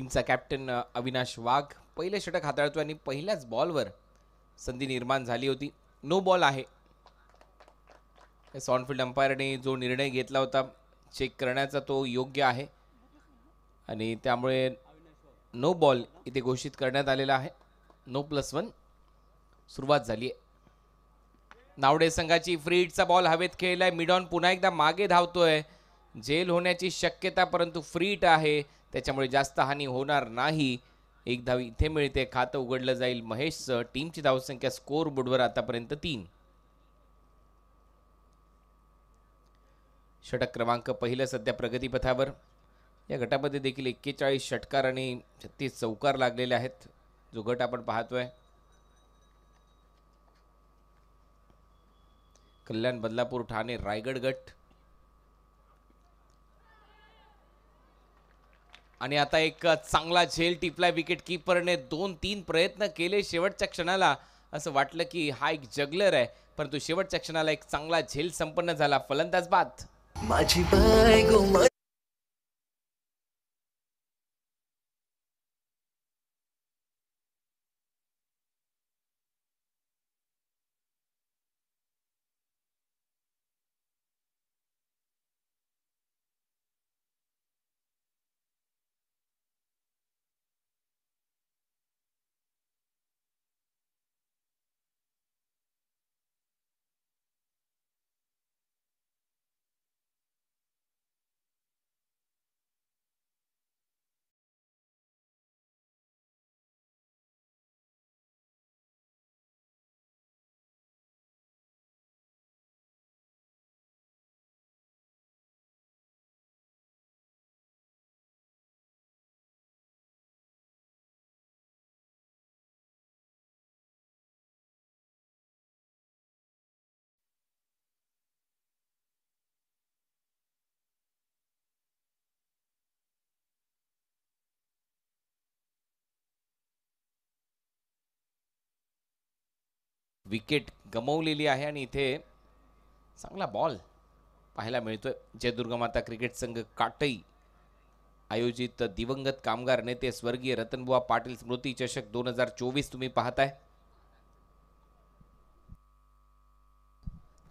टीमचा कॅप्टन अविनाश वाघ पहिले षटक हाताळतो आणि पहिल्याच बॉलवर संधी निर्माण झाली होती नो बॉल आहे सॉनफिल्ड अंपायरने जो निर्णय घेतला होता चेक करण्याचा तो योग्य आहे आणि त्यामुळे नो बॉल इथे घोषित करण्यात आलेला आहे नो प्लस वन सुरुवात झाली आहे नावडे संघाची फ्रीडचा बॉल हवेत खेळलाय मिडॉन पुन्हा एकदा मागे धावतोय जेल होण्याची शक्यता परंतु फ्रीट आहे त्याच्यामुळे जास्त हानी होणार नाही एक धाव इथे मिळते खातं उघडलं जाईल महेशचं टीमची धावसंख्या स्कोर बोर्डवर आतापर्यंत तीन षटक क्रमांक पहिलं सध्या प्रगतीपथावर या गटामध्ये देखील एक्केचाळीस षटकार आणि छत्तीस चौकार लागलेले आहेत जो गट आपण पाहतोय कल्याण बदलापूर ठाणे रायगड गट आणि आता एक चांगला झेल टिपला विकेट किपरने दोन तीन प्रयत्न केले शेवटच्या क्षणाला असं वाटलं की हा एक जगलर आहे परंतु शेवटच्या क्षणाला एक चांगला झेल संपन्न झाला फलंदाज बाद माझी विकेट गमवलेली आहे आणि इथे चांगला बॉल पाहायला मिळतोय जयदुर्गमाता क्रिकेट संघ काटई आयोजित दिवंगत कामगार नेते स्वर्गीय रतनबुवा पाटील स्मृती चषक दोन हजार चोवीस तुम्ही पाहताय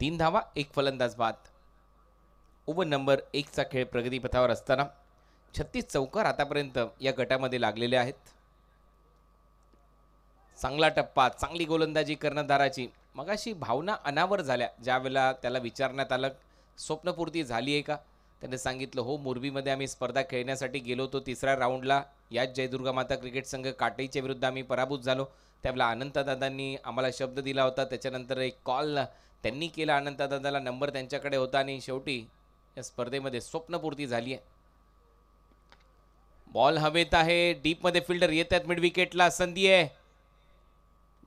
तीन धावा एक फलंदाज बाद ओव्हर नंबर एकचा खेळ प्रगतीपथावर असताना छत्तीस चौकार आतापर्यंत या गटामध्ये लागलेले आहेत चांगला टप्पा चांगली गोलंदाजी कर्णधाराची मगाशी भावना अनावर झाल्या ज्यावेळेला त्याला विचारण्यात आलं स्वप्नपूर्ती झाली आहे का त्याने सांगितलं हो मोरबीमध्ये आम्ही स्पर्धा खेळण्यासाठी गेलो होतो तिसऱ्या राऊंडला याच जयदुर्गा माता क्रिकेट संघ काटईच्या विरुद्ध आम्ही पराभूत झालो त्यावेळेला अनंतदादांनी आम्हाला शब्द दिला होता त्याच्यानंतर एक कॉल त्यांनी केला अनंतदादाला नंबर त्यांच्याकडे होता आणि शेवटी या स्पर्धेमध्ये स्वप्नपूर्ती झाली आहे बॉल हवेत आहे डीपमध्ये फिल्डर येत आहेत मिड विकेटला संधी आहे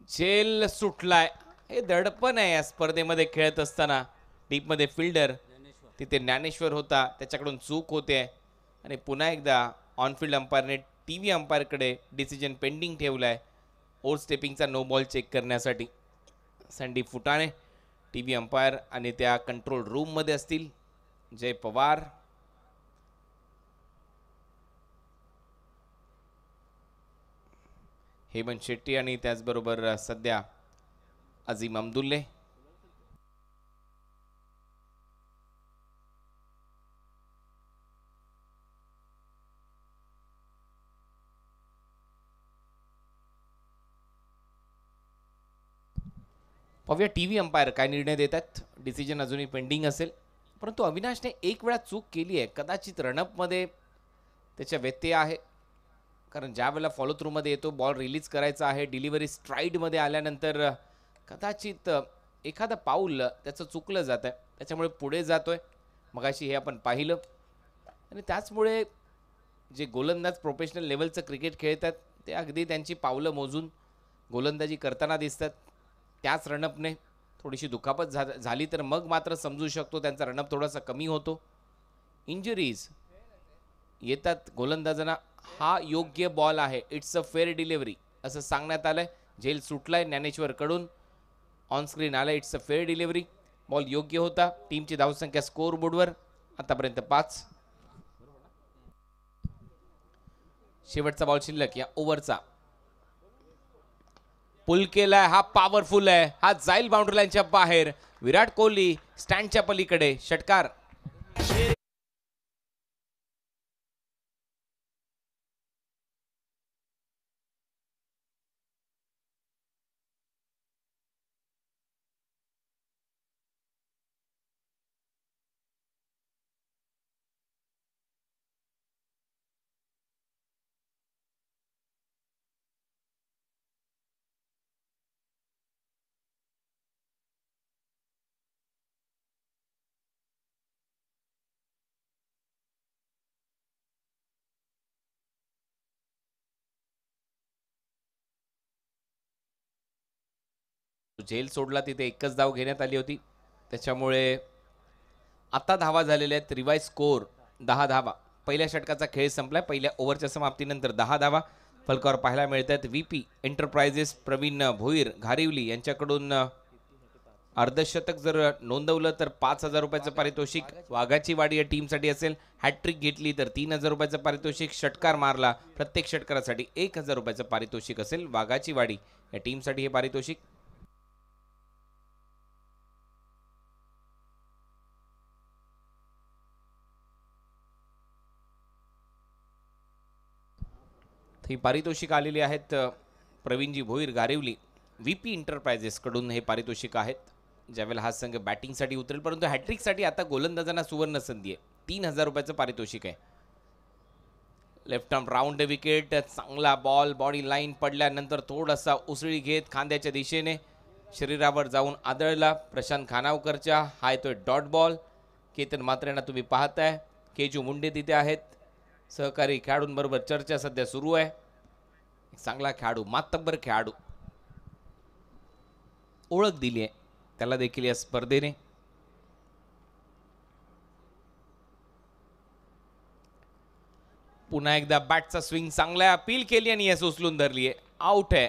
झेल सुटलाय हे दडपण आहे या स्पर्धेमध्ये खेळत असताना डीपमध्ये फिल्डर तिथे ज्ञानेश्वर होता त्याच्याकडून चूक होते आणि पुन्हा एकदा ऑनफिल्ड अंपायरने टी व्ही अंपायरकडे डिसिजन पेंडिंग ठेवला आहे ओव्हर स्टेपिंगचा नो बॉल चेक करण्यासाठी Sandeep Futane T V umpire आणि त्या कंट्रोल रूममध्ये असतील जय पवार हेमंत शेट्टी आणि त्याचबरोबर सध्या अजीम अमदुल्ले पाहूया टी व्ही अंपायर काय निर्णय देतात डिसिजन अजूनही पेंडिंग असेल परंतु अविनाशने एक वेळा चूक केली आहे कदाचित रनअपमध्ये त्याच्या व्यत्यय आहे कारण ज्या वेळेला फॉलो थ्रूमध्ये येतो बॉल रिलीज करायचा आहे डिलिव्हरी स्ट्राईडमध्ये आल्यानंतर कदाचित एखादं पाऊल त्याचं चुकलं जातं आहे त्याच्यामुळे पुढे जातो आहे मगाशी हे आपण पाहिलं आणि त्याचमुळे जे गोलंदाज प्रोफेशनल लेवलचं क्रिकेट खेळतात ते अगदी त्यांची पावलं मोजून गोलंदाजी करताना दिसतात त्याच रणपने थोडीशी दुखापत झा झाली तर मग मात्र समजू शकतो त्यांचा रनअप थोडासा कमी होतो इंजुरीज येतात गोलंदाजांना हा योग्य बॉल आहे इट्स अ फेअर डिलिव्हरी असं सांगण्यात आलंय झेल सुटलाय ज्ञानेश्वरकडून ऑन स्क्रीन आलं it's a fair delivery ball योग्य होता टीमची धावसंख्या स्कोर बोर्डवर आतापर्यंत पाच शेवटचा बॉल शिल्लक या ओव्हरचा पुल केलाय हा पॉवरफुल आहे हा जाईल बाउंड्री लाईनच्या बाहेर विराट कोहली स्टँडच्या पलीकडे षटकार तो जेल सोडला तिथे एकच धाव घेण्यात आली होती त्याच्यामुळे आता धावा झालेल्या आहेत रिवाय स्कोर दहा धावा पहिल्या षटकाचा खेळ संपला पहिल्या ओव्हरच्या समाप्तीनंतर दहा धावा फलकावर पाहायला मिळत आहेत V P enterprises Praveen Bhoir Gharivali यांच्याकडून अर्धशतक जर नोंदवलं तर पाच हजार रुपयाचं पारितोषिक वाघाची वाडी या टीमसाठी असेल हॅट्रिक घेतली तर तीन हजार रुपयाचं पारितोषिक षटकार मारला प्रत्येक षटकारासाठी एक हजार रुपयाचं पारितोषिक असेल वाघाची वाडी या टीमसाठी हे पारितोषिक ही पारितोषिक आलेली आहेत प्रवीणजी भोईर गारिवली व्ही पी कडून हे पारितोषिक आहेत ज्यावेळेला हा संघ बॅटिंगसाठी उतरेल परंतु हॅट्रिकसाठी आता गोलंदाजांना सुवर्ण संधी आहे तीन हजार रुपयाचं पारितोषिक आहे लेफ्ट आर्म राऊंड विकेट चांगला बॉल बॉडी लाईन पडल्यानंतर थोडासा उसळी घेत खांद्याच्या दिशेने शरीरावर जाऊन आदळला प्रशांत खानावकरच्या हा येतोय डॉट बॉल केतन मात्रेना तुम्ही पाहताय केजू मुंडे तिथे आहेत सहकारी खेळाडूंबरोबर चर्चा सध्या सुरू आहे चांगला खेळाडू मातब्बर खेळाडू ओळख दिली आहे त्याला देखील या स्पर्धेने पुन्हा एकदा बॅटचा स्विंग चांगला अपील केली आणि यास उचलून धरली आहे आउट आहे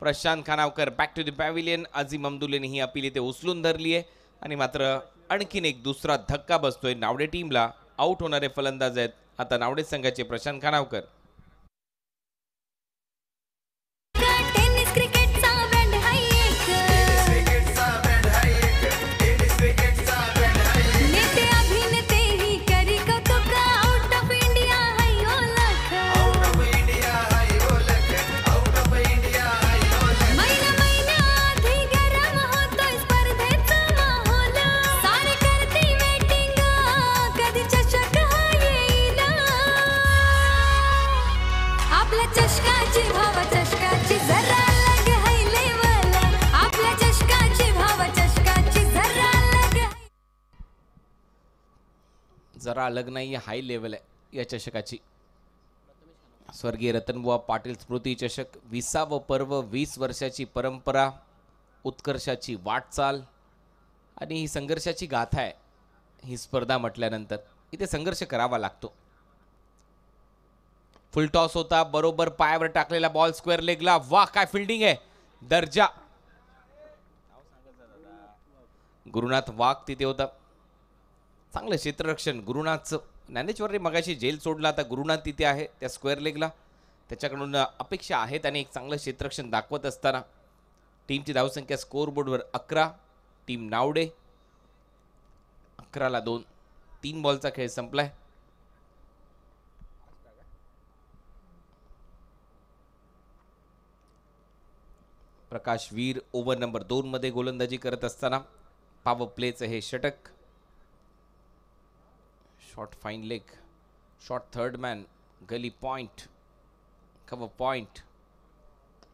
Prashant Khanavkar back to the pavilion Ajim ही अपील इथे उचलून धरली आहे आणि मात्र आणखीन एक दुसरा धक्का बसतोय नावडे टीमला आउट होणारे फलंदाज आहेत आता नावडे संघाचे प्रशांत खानावकर जरा अलग नाही हाय लेवल आहे या चषकाची स्वर्गीय रतनबुवा पाटील स्मृती चषक विसाव पर्व वीस वर्षाची परंपरा उत्कर्षाची वाटचाल आणि ही संघर्षाची गाथा आहे ही स्पर्धा म्हटल्यानंतर इथे संघर्ष करावा लागतो फुल टॉस होता बरोबर पायावर टाकलेला बॉल स्क्वेअर लेगला वा काय फिल्डिंग आहे दर्जा गुरुनाथ वाघ तिथे होता चांगलं क्षेत्ररक्षण गुरुनाथचं ज्ञानेश्वरने मगाशी जेल सोडला आता गुरुनाथ तिथे आहे त्या स्क्वेअर लेगला त्याच्याकडून अपेक्षा आहेत आणि एक चांगलं क्षेत्ररक्षण दाखवत असताना टीमची धावसंख्या बोर्डवर अकरा टीम नावडे अकराला दोन तीन बॉलचा खेळ संपलाय प्रकाश वीर ओव्हर नंबर दोनमध्ये गोलंदाजी करत असताना पावर प्लेचं हे षटक short fine leg short third man gully point cover point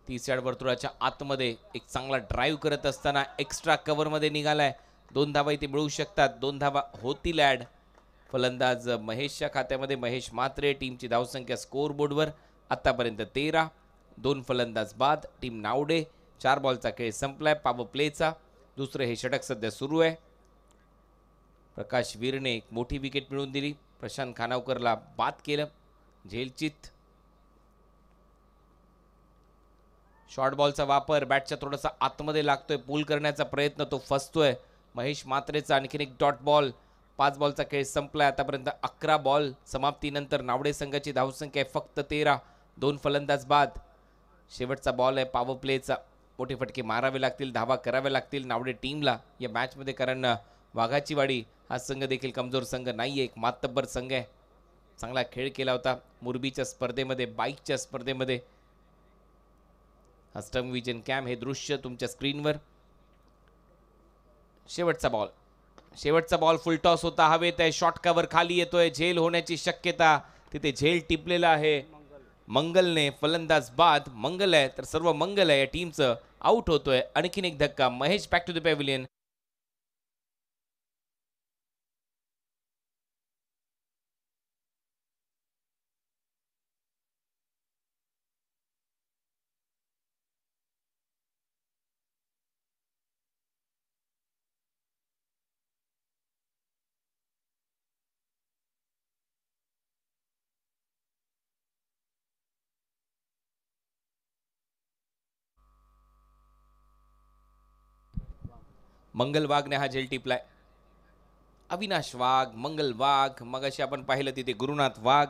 तीस यार्ड वर्तुळाच्या आतमध्ये एक चांगला ड्राईव्ह करत असताना एक्स्ट्रा मध्ये निघालाय दोन धावा इथे मिळू शकतात दोन धावा होतील ॲड फलंदाज महेशच्या खात्यामध्ये महेश मात्रे टीमची धावसंख्या स्कोअर बोर्डवर आत्तापर्यंत तेरा दोन फलंदाज बाद टीम नावडे चार बॉलचा खेळ संपलाय पावर प्लेचा दुसरं हे षटक सध्या सुरू आहे प्रकाश वीरने एक मोठी विकेट मिळवून दिली प्रशांत खानावकरला बाद केलं झेलचित शॉर्ट बॉलचा वापर बॅटच्या थोडासा आतमध्ये लागतोय पूल करण्याचा प्रयत्न तो फसतोय महेश मात्रेचा आणखीन एक डॉट बॉल पाच बॉलचा खेळ संपलाय आतापर्यंत अकरा बॉल समाप्तीनंतर नावडे संघाची धावसंख्या आहे फक्त तेरा दोन फलंदाज बाद शेवटचा बॉल आहे पॉवर प्लेचा मोठे फटके मारावे लागतील धावा करावे लागतील नावडे टीमला या मॅचमध्ये कारण वाघाची वाडी हा संघ देखील कमजोर संघ नाही एक मातब्बर संघ आहे चांगला खेळ केला होता मुरबीच्या स्पर्धेमध्ये बाईकच्या स्पर्धेमध्ये हस्टम विजन कॅम्प हे दृश्य तुमच्या स्क्रीनवर शेवटचा बॉल शेवटचा बॉल फुल टॉस होता हवेत आहे शॉर्ट कवर खाली येतोय झेल होण्याची शक्यता तिथे झेल टिपलेला आहे मंगलने फलंदाज बाद मंगल आहे तर सर्व मंगल आहे या टीमचं आउट होतोय आणखीन एक धक्का Mahesh back to the pavilion Mangal वाघने हा झेल टिपलाय अविनाश वाघ मंगल वाघ मगाशी आपण पाहिलं तिथे गुरुनाथ वाघ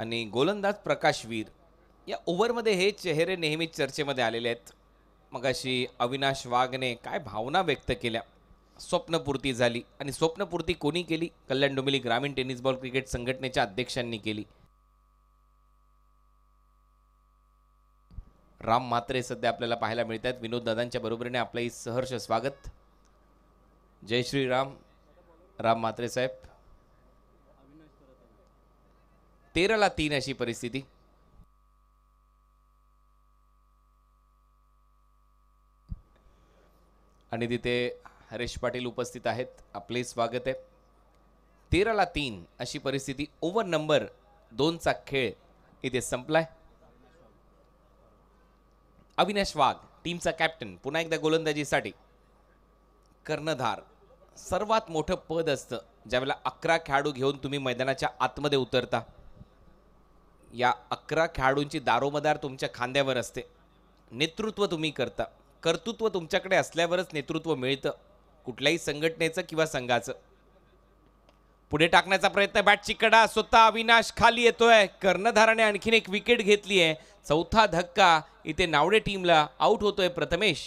आणि गोलंदाज प्रकाशवीर या ओव्हरमध्ये हे चेहरे नेहमीच चर्चेमध्ये आलेले आहेत अशी अविनाश वाघने काय भावना व्यक्त केल्या स्वप्नपूर्ती झाली आणि स्वप्नपूर्ती कोणी केली कल्याण डोंबिली ग्रामीण टेनिस बॉल क्रिकेट संघटनेच्या अध्यक्षांनी केली राम मात्रे सध्या आपल्याला पाहायला मिळत आहेत दादांच्या बरोबरीने आपलंही सहर्ष स्वागत जय श्रीराम राम मात्रे साहेब तेराला तीन अशी परिस्थिती आणि तिथे हरेश पाटील उपस्थित आहेत आपले स्वागत आहे तेराला तीन अशी परिस्थिती ओव्हर नंबर दोनचा खेळ इथे संपलाय अविनाश वाघ टीमचा कॅप्टन पुन्हा एकदा गोलंदाजीसाठी कर्णधार सर्वात मोठं पद असतं ज्यावेळेला अकरा खेळाडू घेऊन तुम्ही मैदानाच्या आतमध्ये उतरता या अकरा खेळाडूंची दारोमदार तुमच्या खांद्यावर असते नेतृत्व तुम्ही करता कर्तृत्व तुमच्याकडे असल्यावरच नेतृत्व मिळतं कुठल्याही संघटनेचं किंवा संघाचं पुढे टाकण्याचा प्रयत्न बॅटची कडा स्वतः अविनाश खाली येतोय कर्णधाराने आणखीन एक विकेट घेतली आहे चौथा धक्का इथे नावडे टीमला आउट होतोय प्रथमेश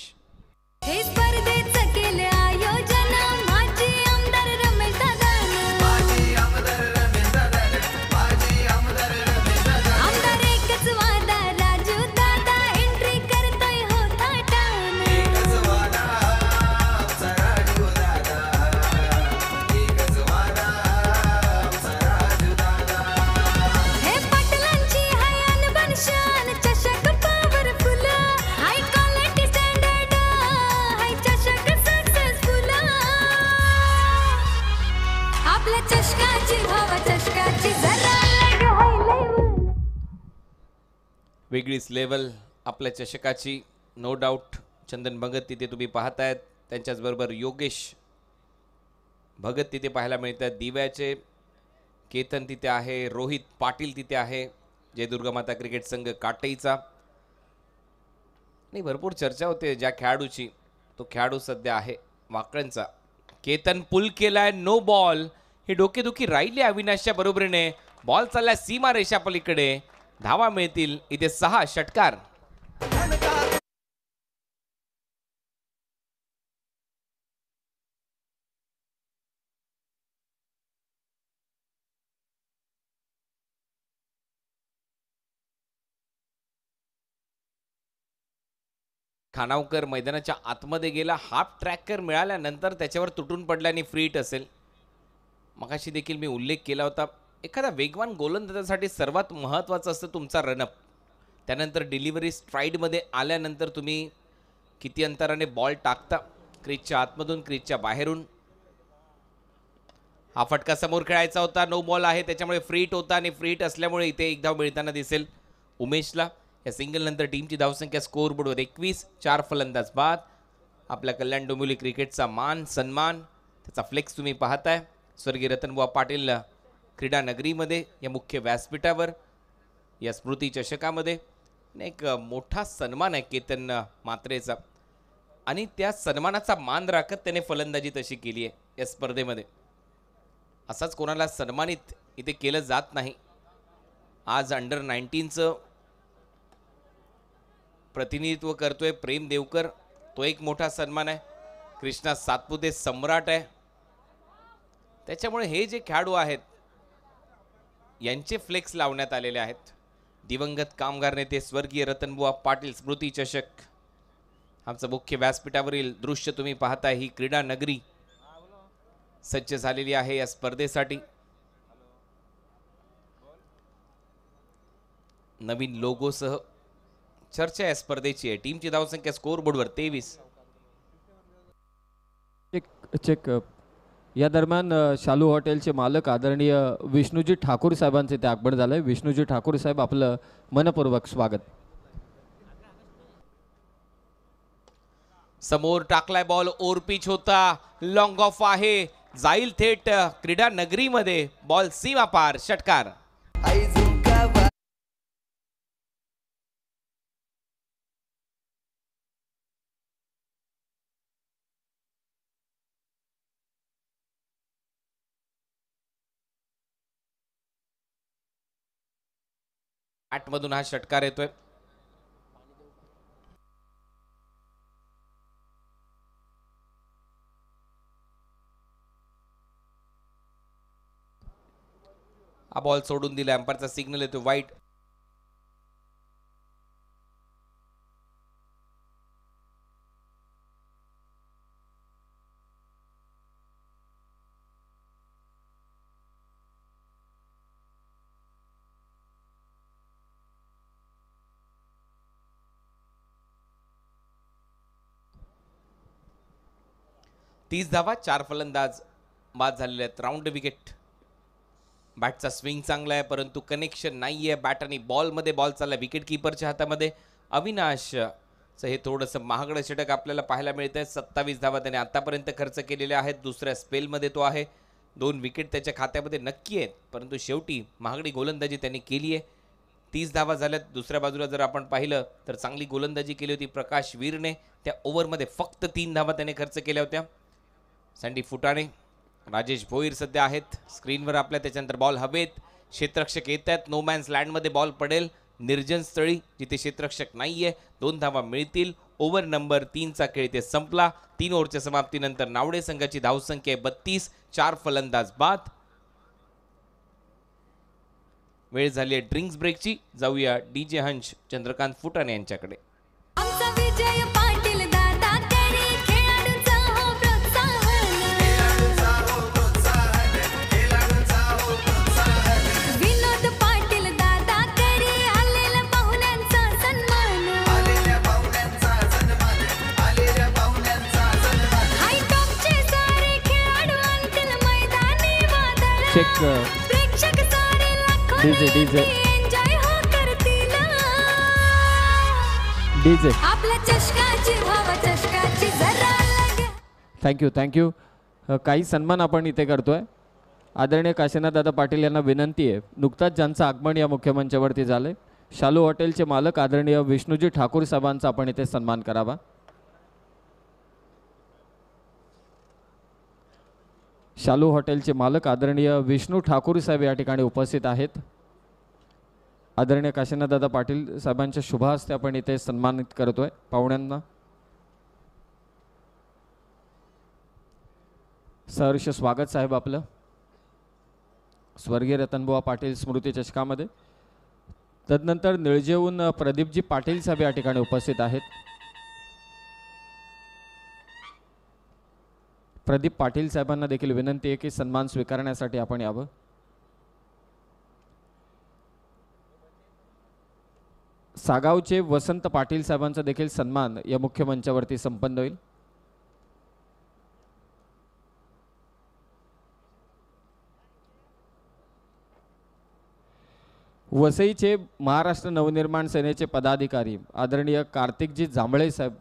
वेगळीच लेवल आपल्या चषकाची नो डाऊट चंदन भगत तिथे तुम्ही पाहतायत त्यांच्याचबरोबर योगेश भगत तिथे पाहायला मिळत दिव्याचे केतन तिथे आहे रोहित पाटील तिथे आहे जय दुर्गा माता क्रिकेट संघ काटईचा नाही भरपूर चर्चा होते ज्या खेळाडूची तो खेळाडू सध्या आहे वाकळ्यांचा केतन पुल केला आहे नो बॉल हे डोकेदुखी राहिली अविनाशच्या बरोबरीने बॉल चालला सीमा रेषा पलीकडे धावा मिळतील इथे सहा षटकार खानावकर मैदानाच्या आतमध्ये गेला हाफ ट्रॅकर मिळाल्यानंतर त्याच्यावर तुटून पडल्याने फ्रीट असेल मगाशी देखील मी उल्लेख केला होता एखादा वेगवान गोलंदाजासाठी सर्वात महत्त्वाचं असतं तुमचा रनअप त्यानंतर डिलिव्हरी स्ट्राईडमध्ये आल्यानंतर तुम्ही किती अंतराने बॉल टाकता क्रीजच्या आतमधून क्रीजच्या बाहेरून हा फटका समोर खेळायचा होता नो बॉल आहे त्याच्यामुळे फ्रीट होता आणि फ्रीट असल्यामुळे इथे एक धाव मिळताना दिसेल उमेशला या सिंगलनंतर टीमची धावसंख्या बोर्डवर एकवीस चार फलंदाज बाद आपल्या कल्याण डोंबिवली क्रिकेटचा मान सन्मान त्याचा फ्लेक्स तुम्ही पाहताय स्वर्गीय रतनबुवा पाटील क्रीडा या मुख्य व्यासपीठावर या स्मृती चषकामध्ये एक मोठा सन्मान आहे केतन मात्रेचा आणि त्या सन्मानाचा मान राखत त्याने फलंदाजी तशी केली आहे या स्पर्धेमध्ये असाच कोणाला सन्मानित इथे केलं जात नाही आज अंडर नाईन्टीनचं प्रतिनिधित्व करतोय प्रेम देवकर तो एक मोठा सन्मान आहे कृष्णा सातपुते सम्राट आहे त्याच्यामुळे हे जे खेळाडू आहेत यांचे फ्लेक्स लावण्यात आलेले आहेत दिवंगत कामगार नेते स्वर्गीय रतनबुवा पाटील स्मृती चषक आमचं मुख्य व्यासपीठावरील दृश्य तुम्ही पाहता ही क्रीडा नगरी सज्ज झालेली आहे या स्पर्धेसाठी नवीन लोगोसह चर्चा या स्पर्धेची आहे टीमची धावसंख्या स्कोअर बोर्डवर तेवीस चेक चेक या दरम्यान शालू हॉटेलचे मालक आदरणीय विष्णूजी ठाकूर साहेबांचे ते आगमन झालं आहे विष्णूजी ठाकूर साहेब आपलं मनपूर्वक स्वागत समोर टाकलाय बॉल ओर पिच होता लॉंग ऑफ आहे जाईल थेट क्रीडा नगरीमध्ये बॉल सीमा पार षटकार मधून हा षटकार येतोय हा बॉल सोडून दिला अंपायरचा सिग्नल येतो वाईट तीस धावा चार फलंदाज बाद झालेले आहेत राऊंड विकेट बॅटचा स्विंग चांगला आहे परंतु कनेक्शन नाही आहे बॅट आणि बॉलमध्ये बॉल चालला विकेट किपरच्या हातामध्ये अविनाश हे थोडंसं महागडं षटक आपल्याला पाहायला मिळतं आहे सत्तावीस धावा त्याने आत्तापर्यंत खर्च केलेले आहेत दुसऱ्या स्पेलमध्ये तो आहे दोन विकेट त्याच्या खात्यामध्ये नक्की आहेत परंतु शेवटी महागडी गोलंदाजी त्यांनी केली आहे तीस धावा झाल्यात दुसऱ्या बाजूला जर आपण पाहिलं तर चांगली गोलंदाजी केली होती प्रकाश वीरने त्या ओव्हरमध्ये फक्त तीन धावा त्याने खर्च केल्या होत्या संडी फुटाणे राजेश भोईर सध्या आहेत स्क्रीनवर आपल्या त्याच्यानंतर बॉल हवेत क्षेत्रक्षक येत आहेत नोमॅन्स लँडमध्ये बॉल पडेल निर्जन स्थळी जिथे क्षेत्रक्षक नाही आहे दोन धावा मिळतील ओव्हर नंबर तीनचा खेळ इथे संपला तीन ओव्हरच्या समाप्तीनंतर नावडे संघाची धावसंख्या आहे बत्तीस चार फलंदाज बाद वेळ झाली आहे ड्रिंक्स ब्रेकची जाऊया डी जे हंश चंद्रकांत फुटाणे यांच्याकडे चेक डीजे डीजे हो डीजे थँक्यू थँक्यू काही सन्मान आपण इथे करतोय आदरणीय काशीनाथ दादा पाटील यांना विनंती आहे नुकताच ज्यांचं आगमन या मुख्यमंचावरती झालं शालू हॉटेलचे मालक आदरणीय विष्णूजी ठाकूर साहेबांचा आपण इथे सन्मान करावा शालू हॉटेलचे मालक आदरणीय विष्णू ठाकूर साहेब या ठिकाणी उपस्थित आहेत आदरणीय काशीनाथदादा पाटील साहेबांच्या शुभ हस्ते आपण इथे सन्मानित करतोय पाहुण्यांना सहर्ष स्वागत साहेब आपलं स्वर्गीय रतनबुवा पाटील स्मृती चषकामध्ये तदनंतर निळजेहून प्रदीपजी पाटील साहेब या ठिकाणी उपस्थित आहेत प्रदीप पाटील साहेबांना देखील विनंती आहे की सन्मान स्वीकारण्यासाठी आपण यावं सागावचे वसंत पाटील साहेबांचा देखील सन्मान या मुख्य मंचावरती संपन्न होईल वसईचे महाराष्ट्र नवनिर्माण सेनेचे पदाधिकारी आदरणीय कार्तिकजी जांभळे साहेब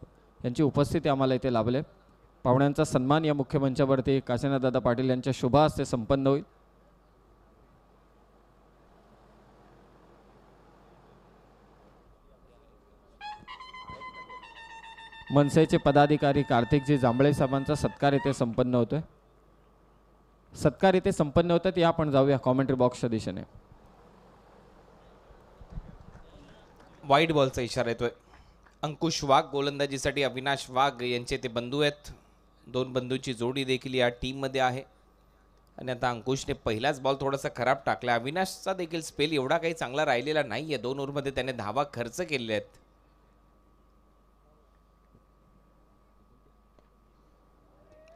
यांची उपस्थिती आम्हाला इथे लाभले पाहुण्यांचा सन्मान या मुख्य मंचावरती काशीनाथदादा पाटील यांच्या हस्ते संपन्न होईल मनसेचे पदाधिकारी कार्तिकजी जांभळे साहेबांचा सत्कार येथे संपन्न होतोय सत्कार इथे संपन्न होतात या आपण जाऊया कॉमेंट्री बॉक्सच्या दिशेने वाईट बॉलचा इशारा येतोय अंकुश वाघ गोलंदाजीसाठी अविनाश वाघ यांचे ते बंधू आहेत दोन बंधूंची जोडी देखील या टीममध्ये आहे आणि आता अंकुशने पहिलाच बॉल थोडासा खराब टाकला अविनाशचा देखील स्पेल एवढा काही चांगला राहिलेला नाही आहे दोन ओव्हरमध्ये त्याने धावा खर्च केले आहेत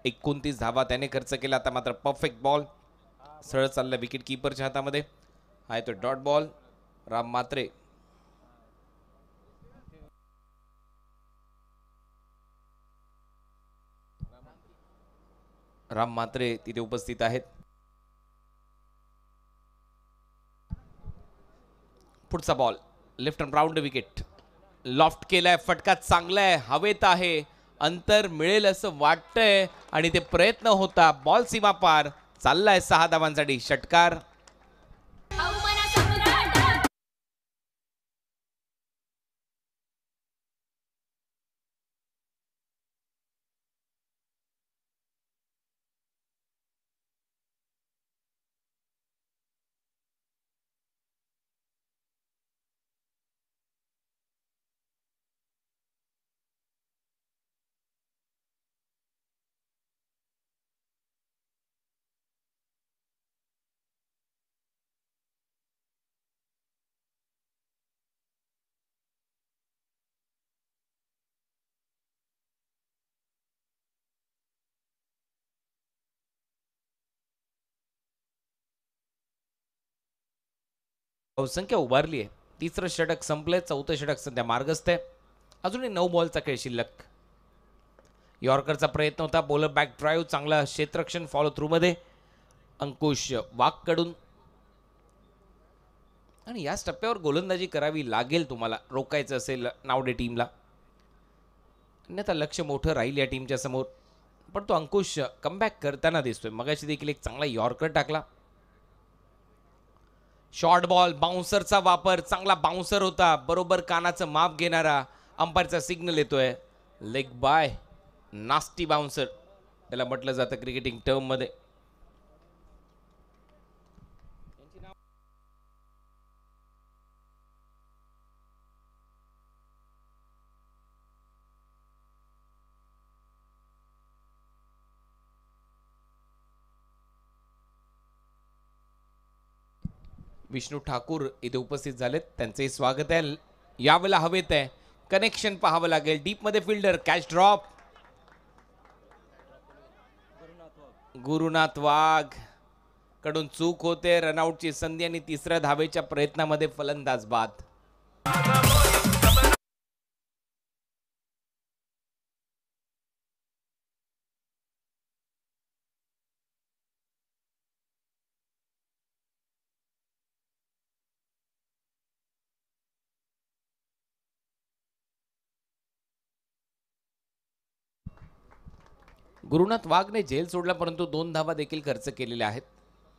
एकोणतीस धावा त्याने खर्च केला आता मात्र परफेक्ट बॉल सरळ चालला विकेट किपरच्या हातामध्ये आहे तो डॉट बॉल राम मात्रे राम मात्रे तिथे उपस्थित आहेत पुढचा ball left and round wicket loft केलाय फटका चांगलाय हवेत आहे अंतर मिळेल असं वाटतंय आणि ते प्रयत्न होता बॉल सीमा पार चाललाय सहा धावांसाठी षटकार संख्या उभारली आहे तिसरं षटक संपलंय चौथं षटक सध्या मार्गस्थ आहे अजूनही नऊ बॉलचा खेळ शिल्लक यॉर्करचा प्रयत्न होता बॉलर बॅक ड्राईव्ह चांगला क्षेत्रक्षण फॉलो थ्रू मध्ये अंकुश वाक कडून आणि याच टप्प्यावर गोलंदाजी करावी लागेल तुम्हाला रोकायचं असेल नावडे टीमला अन्यथा लक्ष मोठं राहील या टीमच्या समोर पण तो अंकुश कमबॅक करताना दिसतोय मगाशी देखील एक चांगला यॉर्कर टाकला शॉर्ट बॉल बाउन्सरचा वापर चांगला बाउन्सर होता बरोबर कानाचं माप घेणारा अंपायरचा सिग्नल येतोय लेग बाय नास्टी बाउन्सर त्याला म्हटलं जातं क्रिकेटिंग टर्म टर्ममध्ये विष्णू ठाकूर इथे उपस्थित झालेत त्यांचे स्वागत आहे यावेळेला हवेत आहे कनेक्शन पाहावं लागेल डीपमध्ये fielder catch drop Gurunath Wagh कडून चूक होते रनआउटची संधी आणि तिसऱ्या धावेच्या प्रयत्नामध्ये फलंदाज बाद गुरुनाथ वाघने जेल सोडला परंतु दोन धावा देखील खर्च केलेल्या आहेत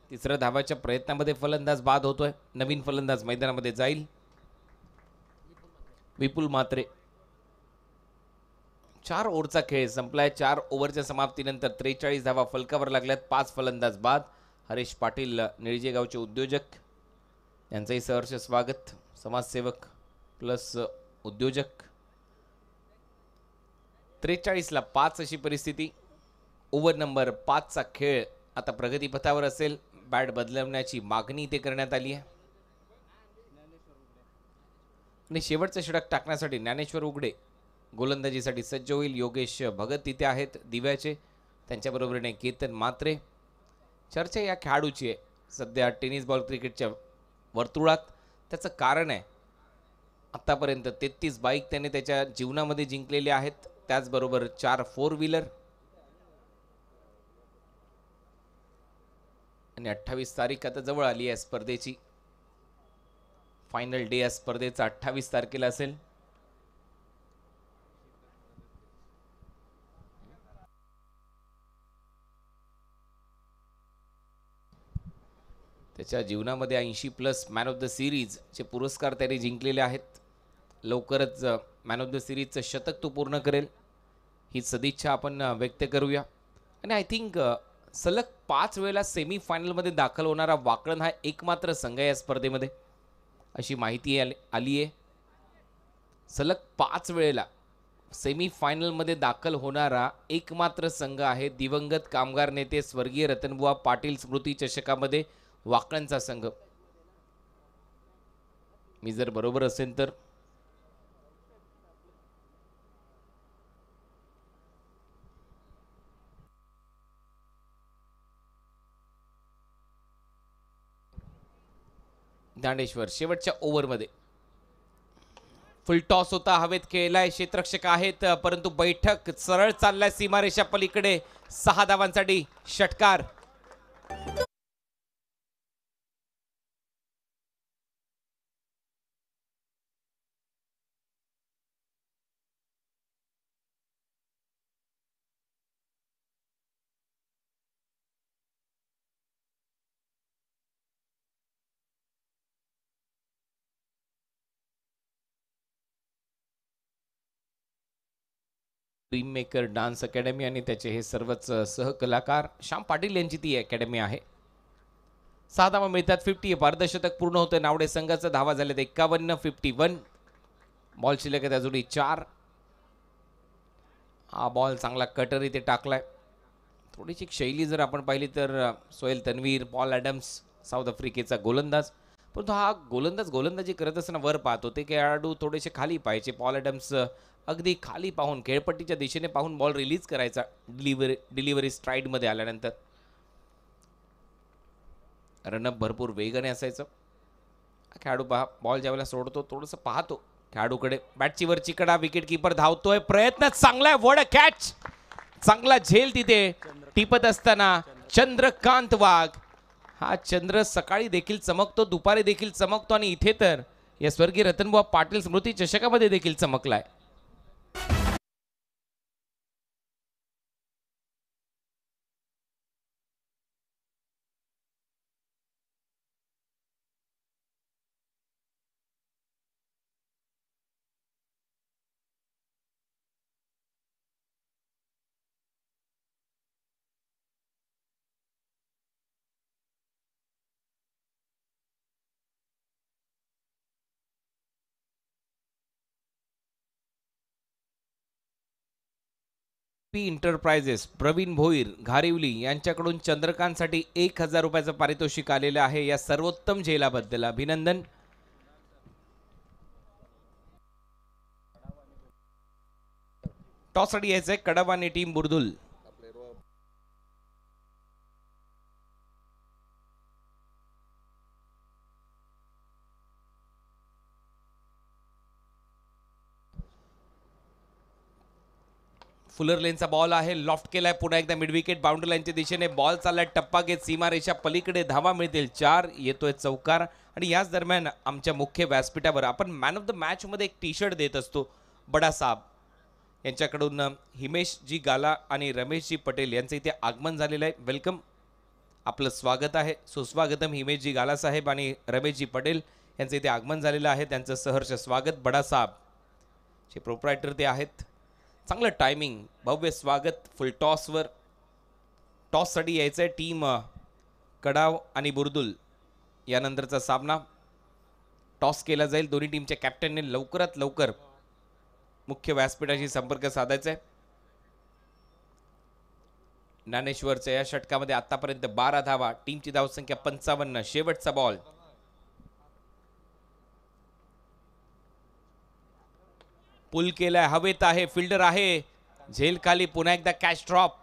तिसऱ्या धावाच्या प्रयत्नामध्ये फलंदाज बाद होतोय नवीन फलंदाज मैदानामध्ये जाईल विपुल मात्रे चार ओव्हरचा खेळ संपलाय चार ओव्हरच्या समाप्तीनंतर त्रेचाळीस धावा फलकावर लागल्यात पाच फलंदाज बाद हरेश पाटील निळजेगावचे उद्योजक यांचंही सहर्ष स्वागत समाजसेवक प्लस उद्योजक त्रेचाळीसला पाच अशी परिस्थिती ओव्हर नंबर पाचचा खेळ आता प्रगतीपथावर असेल बॅट बदलवण्याची मागणी इथे करण्यात आली आहे आणि शेवटचं षडक टाकण्यासाठी ज्ञानेश्वर उघडे गोलंदाजीसाठी सज्ज होईल योगेश भगत तिथे आहेत दिव्याचे त्यांच्याबरोबरीने केतन मात्रे चर्चा या खेळाडूची आहे सध्या टेनिस बॉल क्रिकेटच्या वर्तुळात त्याचं कारण आहे आत्तापर्यंत तेहतीस बाईक त्याने त्याच्या जीवनामध्ये जिंकलेले आहेत त्याचबरोबर चार फोर व्हीलर आणि अठ्ठावीस तारीख आता जवळ आली आहे स्पर्धेची फायनल डे या स्पर्धेचा अठ्ठावीस तारखेला असेल त्याच्या जीवनामध्ये ऐंशी प्लस मॅन ऑफ द सिरीजचे पुरस्कार त्याने जिंकलेले आहेत लवकरच मॅन ऑफ द सिरीजचं शतक तो पूर्ण करेल ही सदिच्छा आपण व्यक्त करूया आणि आय थिंक सलग पाच वेळेला सेमीफायनलमध्ये दाखल होणारा वाकळण हा एकमात्र संघ या स्पर्धेमध्ये अशी माहिती आली आहे सलग पाच वेळेला सेमीफायनलमध्ये दाखल होणारा एकमात्र संघ आहे दिवंगत कामगार नेते स्वर्गीय रतनबुवा पाटील स्मृती चषकामध्ये वाकळणचा संघ मी जर बरोबर असेल तर ज्ञानेश्वर शेवटच्या ओव्हरमध्ये फुल टॉस होता हवेत खेळलाय क्षेत्रक्षक आहेत परंतु बैठक सरळ चाललाय सीमारेषा पलीकडे सहा धावांसाठी षटकार टीम मेकर डान्स अकॅडमी आणि त्याचे हे सर्वच सहकलाकार श्याम पाटील यांची ती अकॅडमी आहे सहा धावा मिळतात फिफ्टी पारदर्शतक पूर्ण होतं नावडे संघाचा धावा झाल्यात एक्कावन्न फिफ्टी वन बॉल शिल्लक आहे अजूनही चार हा बॉल चांगला कटर इथे टाकलाय थोडीशी शैली जर आपण पाहिली तर Sohail Tanvir Paul Adams South आफ्रिकेचा गोलंदाज परंतु हा गोलंदाज गोलंदाजी करत असताना वर पाहतो ते खेळाडू थोडेसे खाली पाहायचे पॉल ॲडम्स अगदी खाली पाहून खेळपट्टीच्या दिशेने पाहून बॉल रिलीज करायचा डिलिव्हरी डिलिव्हरी स्ट्राईडमध्ये आल्यानंतर रनअप भरपूर वेगाने असायचं खेळाडू पहा बॉल ज्यावेळेला सोडतो थोडंसं पाहतो खेळाडूकडे बॅटची वर कडा विकेट किपर धावतोय प्रयत्न चांगला आहे वड कॅच चांगला झेल तिथे टिपत असताना चंद्रकांत वाघ हा चंद्र सकाळी देखील चमकतो दुपारी देखील चमकतो आणि इथे तर या स्वर्गीय रतनबुवा पाटील स्मृती चषकामध्ये देखील चमकलाय पी प्रवीण भोईर घारिवली यांच्याकडून चंद्रकांतसाठी एक हजार रुपयाचं पारितोषिक आलेलं आहे या सर्वोत्तम झेलाबद्दल अभिनंदन टॉससाठी यायचं आहे कडवानी टीम बुर्दुल फुलर लेनचा बॉल आहे लॉफ्ट केलाय पुन्हा एकदा मिडविकेट बाउंड्री लाईनच्या दिशेने बॉल चाललाय टप्पा घेत सीमारेषा पलीकडे धावा मिळतील चार येतोय चौकार आणि याच दरम्यान आमच्या मुख्य व्यासपीठावर आपण मॅन ऑफ द मॅचमध्ये एक टी शर्ट देत असतो बडा यांच्याकडून हिमेशजी गाला आणि रमेशजी पटेल यांचं इथे आगमन झालेलं आहे वेलकम आपलं स्वागत आहे सुस्वागतम हिमेशजी गाला साहेब आणि रमेशजी पटेल यांचं इथे आगमन झालेलं आहे त्यांचं सहर्ष स्वागत बडासाहेब जे प्रोप्रायटर ते आहेत चांगलं टायमिंग भव्य स्वागत फुल टॉसवर टॉससाठी यायचं आहे टीम कडाव आणि बुरदुल यानंतरचा सामना टॉस केला जाईल दोन्ही टीमच्या कॅप्टनने लवकरात लवकर मुख्य व्यासपीठाशी संपर्क साधायचा आहे ज्ञानेश्वरच्या या षटकामध्ये आतापर्यंत बारा धावा टीमची धावसंख्या पंचावन्न शेवटचा बॉल पुल केलाय हवेत आहे फिल्डर आहे झेल खाली पुन्हा एकदा कॅश ड्रॉप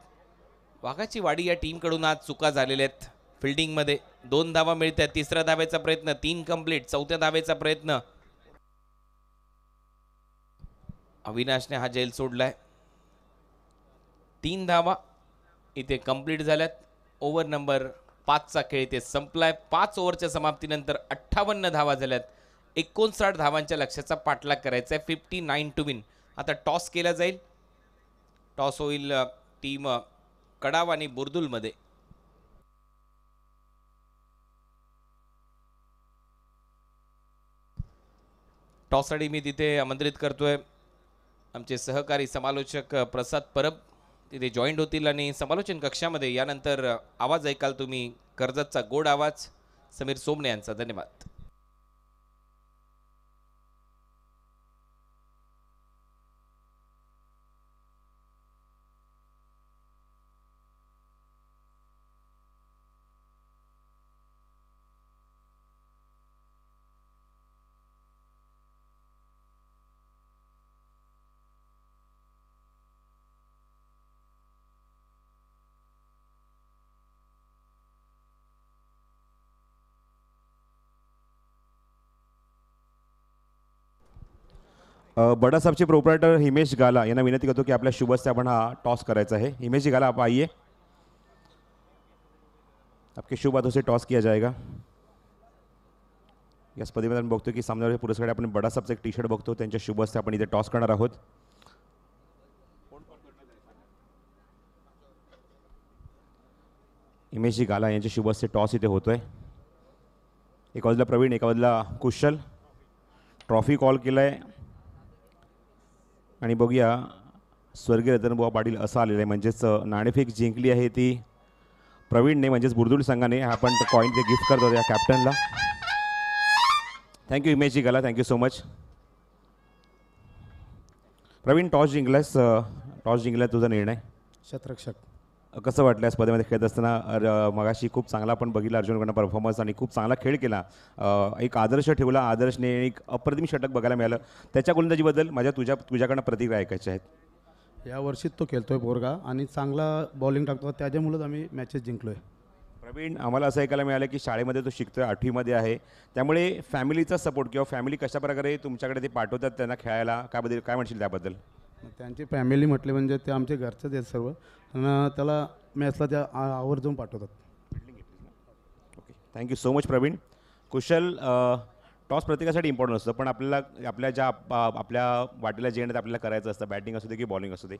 वाघाची वाडी या टीमकडून आज चुका झालेल्या आहेत फिल्डिंगमध्ये दोन धावा मिळतात तिसऱ्या धावेचा प्रयत्न तीन कंप्लीट चौथ्या धावेचा प्रयत्न अविनाशने हा जेल सोडलाय तीन धावा इथे कंप्लीट झाल्यात ओव्हर नंबर पाचचा खेळ इथे संपलाय पाच ओव्हरच्या समाप्तीनंतर अठ्ठावन्न धावा झाल्यात एकोणसाठ धावांच्या लक्ष्याचा पाठलाग करायचा आहे फिफ्टी नाईन टू विन आता टॉस केला जाईल टॉस होईल टीम कडाव आणि बुर्दुलमध्ये टॉससाठी मी तिथे आमंत्रित करतोय आमचे सहकारी समालोचक प्रसाद परब तिथे जॉईंट होतील आणि समालोचन कक्षामध्ये यानंतर आवाज ऐकाल तुम्ही कर्जतचा गोड आवाज समीर सोमने यांचा धन्यवाद बड़ा साहबचे प्रोपरायटर हिमेश गाला यांना विनंती करतो की आपल्या शुभस्य आपण हा टॉस करायचा आहे हिमेश जी गाला आप आइए आपके शुभ हाथों से टॉस किया जाएगा या आपण बघतो की सामन्यावर पुरस्कार आपण बडा एक टी शर्ट बघतो त्यांच्या शुभ आपण इथे टॉस करणार आहोत हिमेश जी गाला यांचे शुभ टॉस इथे होतोय एका बाजूला प्रवीण एका बाजूला कुशल ट्रॉफी कॉल आहे आणि बघूया स्वर्गीय रतनबुवा पाटील असं आलेलं आहे म्हणजेच नाणेफेक जिंकली आहे ती प्रवीणने म्हणजेच बुरदुल संघाने आपण कॉईन ते गिफ्ट करतो या कॅप्टनला thank you Imesh ji thank you so much Praveen toss जिंकलास टॉस जिंकला तुझा निर्णय शतरक्षक कसं वाटलं या स्पर्धेमध्ये खेळत असताना मगाशी खूप चांगला आपण बघितला अर्जुनकडनं परफॉर्मन्स आणि खूप चांगला खेळ केला एक आदर्श ठेवला आदर्शने एक अप्रतिम षटक बघायला मिळालं त्याच्या गोलंदाजीबद्दल माझ्या तुझ्या तुझ्याकडनं प्रतिक्रिया ऐकायच्या आहेत यावर्षीच तो खेळतोय बोरगा आणि चांगला बॉलिंग टाकतो त्याच्यामुळेच आम्ही मॅचेस जिंकलो आहे प्रवीण आम्हाला असं ऐकायला मिळालं की शाळेमध्ये तो शिकतो आहे आठवीमध्ये आहे त्यामुळे फॅमिलीचा सपोर्ट किंवा फॅमिली कशाप्रकारे तुमच्याकडे ते पाठवतात त्यांना खेळायला काय बद्दल काय म्हणशील त्याबद्दल त्यांची फॅमिली म्हटली म्हणजे ते आमचे घरचेच आहेत सर्व आणि त्याला मॅचला त्या आवर्जून पाठवतात okay thank you so much Praveen Kushal toss प्रत्येकासाठी इम्पॉर्टंट असतं पण आपल्याला आपल्या ज्या आपल्या वाटेला जेणं आपल्याला करायचं असतं बॅटिंग असू दे की बॉलिंग असू दे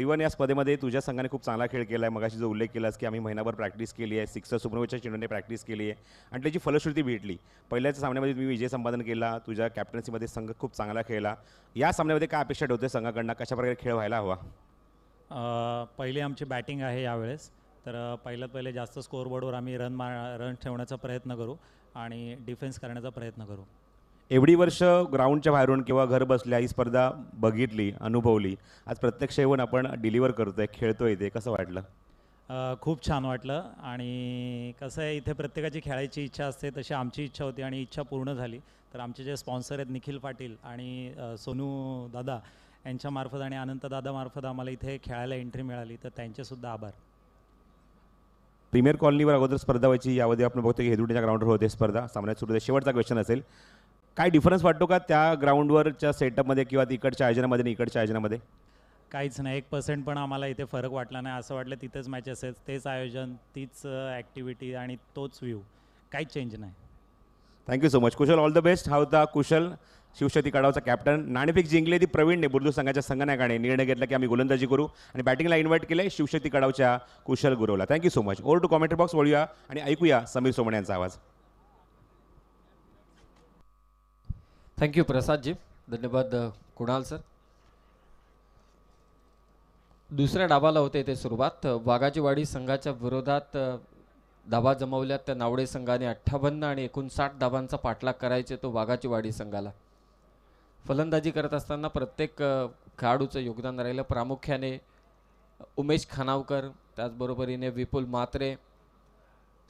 इव्हन या स्पर्धेमध्ये तुझ्या संघाने खूप चांगला खेळ केला आहे मगाशी जो उल्लेख केलास की आम्ही महिनाभर प्रॅक्टिस केली आहे सिक्सर सुप्रमोच्या चेंडूने प्रॅक्टिस केली आहे आणि त्याची फलश्रुती भेटली पहिल्याच्या सामन्यामध्ये तुम्ही विजय संपादन केला तुझ्या कॅप्टन्सीमध्ये संघ खूप चांगला खेळला या सामन्यामध्ये काय अपेक्षा ठेवते संघाकडनं कशाप्रकारे खेळ व्हायला हवा पहिले आमची बॅटिंग आहे यावेळेस तर पहिल्यात पहिले जास्त स्कोअरबोर्डवर आम्ही रन मा रन ठेवण्याचा प्रयत्न करू आणि डिफेन्स करण्याचा प्रयत्न करू एवढी वर्ष ग्राउंडच्या बाहेरून किंवा घर बसल्या ही स्पर्धा बघितली अनुभवली आज प्रत्यक्ष येऊन आपण डिलिव्हर करतोय खेळतोय ते कसं वाटलं खूप छान वाटलं आणि कसं आहे इथे प्रत्येकाची खेळायची इच्छा असते तशी आमची इच्छा होती आणि इच्छा पूर्ण झाली तर आमचे जे स्पॉन्सर आहेत निखिल पाटील आणि सोनू दादा यांच्यामार्फत आणि अनंत आम्हाला इथे खेळायला एंट्री मिळाली तर त्यांचेसुद्धा आभार प्रीमियर कॉलनीवर अगोदर स्पर्धा व्हायची यामध्ये आपण बघतो की ग्राउंडवर होते स्पर्धा सामन्यात सुरू शेवटचा क्वेश्चन असेल काय डिफरन्स वाटतो का त्या ग्राउंडवरच्या सेटअपमध्ये किंवा तिकडच्या आयोजनामध्ये आणि इकडच्या आयोजनामध्ये काहीच नाही एक पर्सेंट पण आम्हाला इथे फरक वाटला नाही असं वाटलं तिथंच मॅच असेल तेच आयोजन तीच ॲक्टिव्हिटी आणि तोच व्ह्यू काहीच चेंज नाही thank you so much Kushal all the best हा होता कुशल शिवशती कडावचा कॅप्टन नाणेफेक जिंकले ती प्रवीणने बुर्दू संघाच्या संघनायकाने निर्णय घेतला की आम्ही गोलंदाजी करू आणि बॅटिंगला इन्व्हाइट केले शिवशती कडावच्या कुशल गुरवला thank you so much over to comment box वळूया आणि ऐकूया समीर सोमण यांचा आवाज थँक्यू प्रसादजी धन्यवाद कुणाल सर दुसऱ्या डाबाला होते ते सुरुवात वाडी संघाच्या विरोधात धावा जमवल्यात त्या नावडे संघाने अठ्ठावन्न आणि एकोणसाठ धावांचा पाठलाग करायचे तो वाघाची वाडी संघाला फलंदाजी करत असताना प्रत्येक खेळाडूचं योगदान राहिलं प्रामुख्याने उमेश खानावकर त्याचबरोबरीने विपुल मात्रे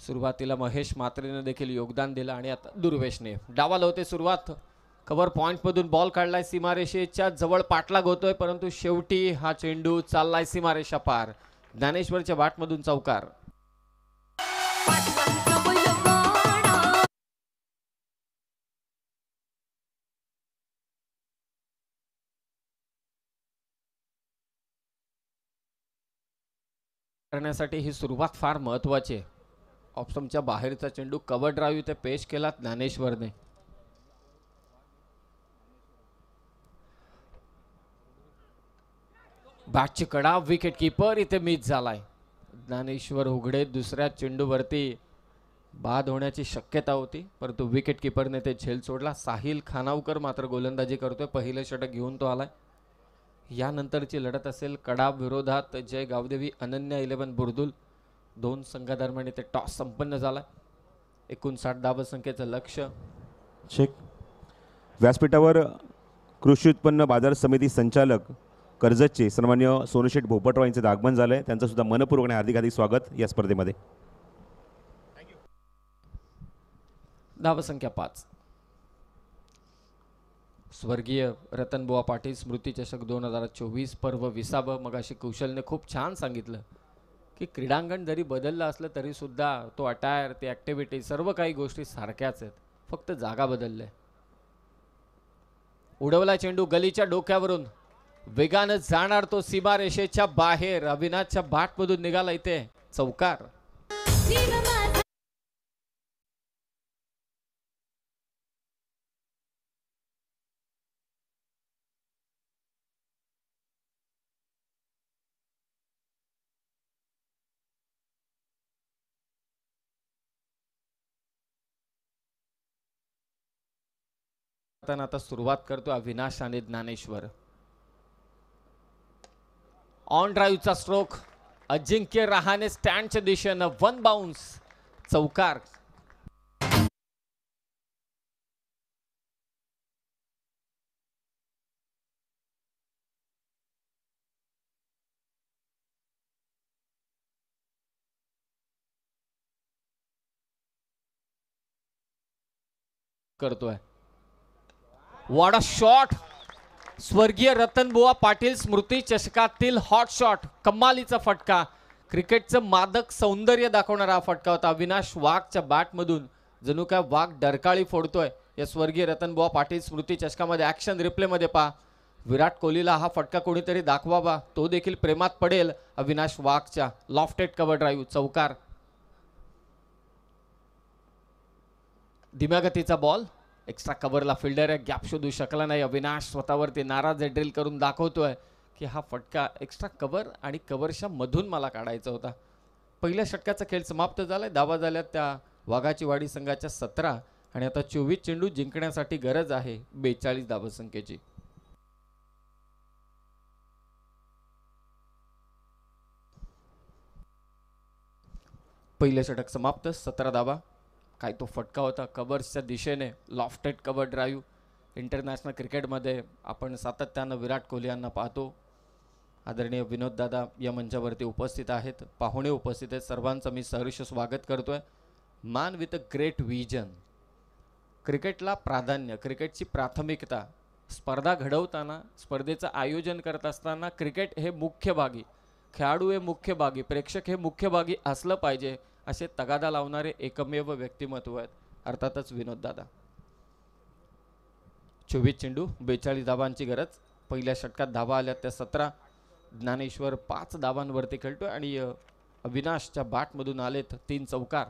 सुरुवातीला महेश मात्रेने देखील योगदान दिलं आणि आता दुर्वेशने डावा होते सुरुवात कव्हर पॉईंटमधून बॉल काढलाय सीमारेषेच्या जवळ पाठलाग होतोय परंतु शेवटी हा चेंडू चाललाय सीमारेषा पार ज्ञानेश्वरच्या वाटमधून चौकार करण्यासाठी ही सुरुवात फार महत्त्वाची आहे ऑप्शनच्या बाहेरचा चेंडू कवर ड्राईव्ह इथे पेश केला ज्ञानेश्वरने बॅटची कडा विकेट किपर इथे मिस झालाय ज्ञानेश्वर उघडे दुसऱ्या चेंडूवरती बाद होण्याची शक्यता होती परंतु विकेट किपरने ते झेल सोडला साहिल खानावकर मात्र गोलंदाजी करतोय पहिले षटक घेऊन तो आलाय यानंतरची लढत असेल कडाब विरोधात जय गावदेवी अनन्या इलेवन बुरदुल दोन संघादरम्यान इथे टॉस संपन्न झाला एकोणसाठ धावसंख्येचं लक्ष शेख व्यासपीठावर कृषी उत्पन्न बाजार समिती संचालक कर्जतचे सन्मान्य सोनशेठ भोपटराव यांचं आगमन झालंय त्यांचं सुद्धा मनपूर्वक आणि हार्दिक हार्दिक स्वागत या स्पर्धेमध्ये धावसंख्या पाच स्वर्गीय रतनबुवा पाटील चषक दोन हजार चोवीस पर्व विसावं मगाशी कौशलने खूप छान सांगितलं की क्रीडांगण जरी बदललं असलं तरीसुद्धा तो अटायर ते ॲक्टिव्हिटी सर्व काही गोष्टी सारख्याच आहेत फक्त जागा बदलल्या उडवला चेंडू गलीच्या डोक्यावरून वेगानं जाणार तो सीमारेषेच्या बाहेर अविनाशच्या बाटमधून निघाला इथे चौकार आता सुरुवात करतो अविनाश आणि ज्ञानेश्वर ऑन ड्राईव्हचा स्ट्रोक अजिंक्य रहाणे स्टँडच्या दिशेनं वन बाउन्स चौकार करतोय अ शॉट स्वर्गीय रतनबुवा पाटील स्मृती चषकातील हॉट शॉट कमालीचा फटका क्रिकेटचं मादक सौंदर्य दाखवणारा हा फटका होता अविनाश वाघच्या बॅटमधून जणू काय वाघ डरकाळी फोडतोय या स्वर्गीय रतनबुवा पाटील स्मृती चषकामध्ये ॲक्शन रिप्लेमध्ये पहा विराट कोहलीला हा फटका कोणीतरी दाखवावा तो देखील प्रेमात पडेल अविनाश वाघच्या लॉफ्टेड कवर ड्राईव्ह चौकार धीम्या गतीचा बॉल एक्स्ट्रा कव्हरला फिल्डर आहे गॅप शोधू शकला नाही अविनाश स्वतःवरती नाराज आहे ड्रिल करून दाखवतोय की हा फटका एक्स्ट्रा कवर आणि कव्हरच्या मधून मला काढायचा होता पहिल्या षटकाचा खेळ समाप्त झालाय दावा झाल्या त्या वाघाची वाडी संघाच्या सतरा आणि आता चोवीस चेंडू जिंकण्यासाठी गरज आहे बेचाळीस संख्येची पहिले षटक समाप्त सतरा दावा काय तो फटका होता कवर्सच्या दिशेने लॉफ्टेड कबर ड्राईव्ह इंटरनॅशनल क्रिकेटमध्ये आपण सातत्यानं विराट कोहली यांना पाहतो आदरणीय विनोददादा या मंचावरती उपस्थित आहेत पाहुणे उपस्थित आहेत सर्वांचं मी सहर्ष स्वागत करतो आहे मान विथ अ ग्रेट विजन क्रिकेटला प्राधान्य क्रिकेटची प्राथमिकता स्पर्धा घडवताना स्पर्धेचं आयोजन करत असताना क्रिकेट हे मुख्य भागी खेळाडू हे मुख्य भागी प्रेक्षक हे मुख्य भागी असलं पाहिजे असे तगादा लावणारे एकमेव व्यक्तिमत्व आहेत अर्थातच विनोददादा चोवीस चेंडू बेचाळीस धाबांची गरज पहिल्या षटकात धाबा आल्या त्या सतरा ज्ञानेश्वर पाच धाबांवरती खेळतोय आणि अविनाशच्या बाटमधून आलेत तीन चौकार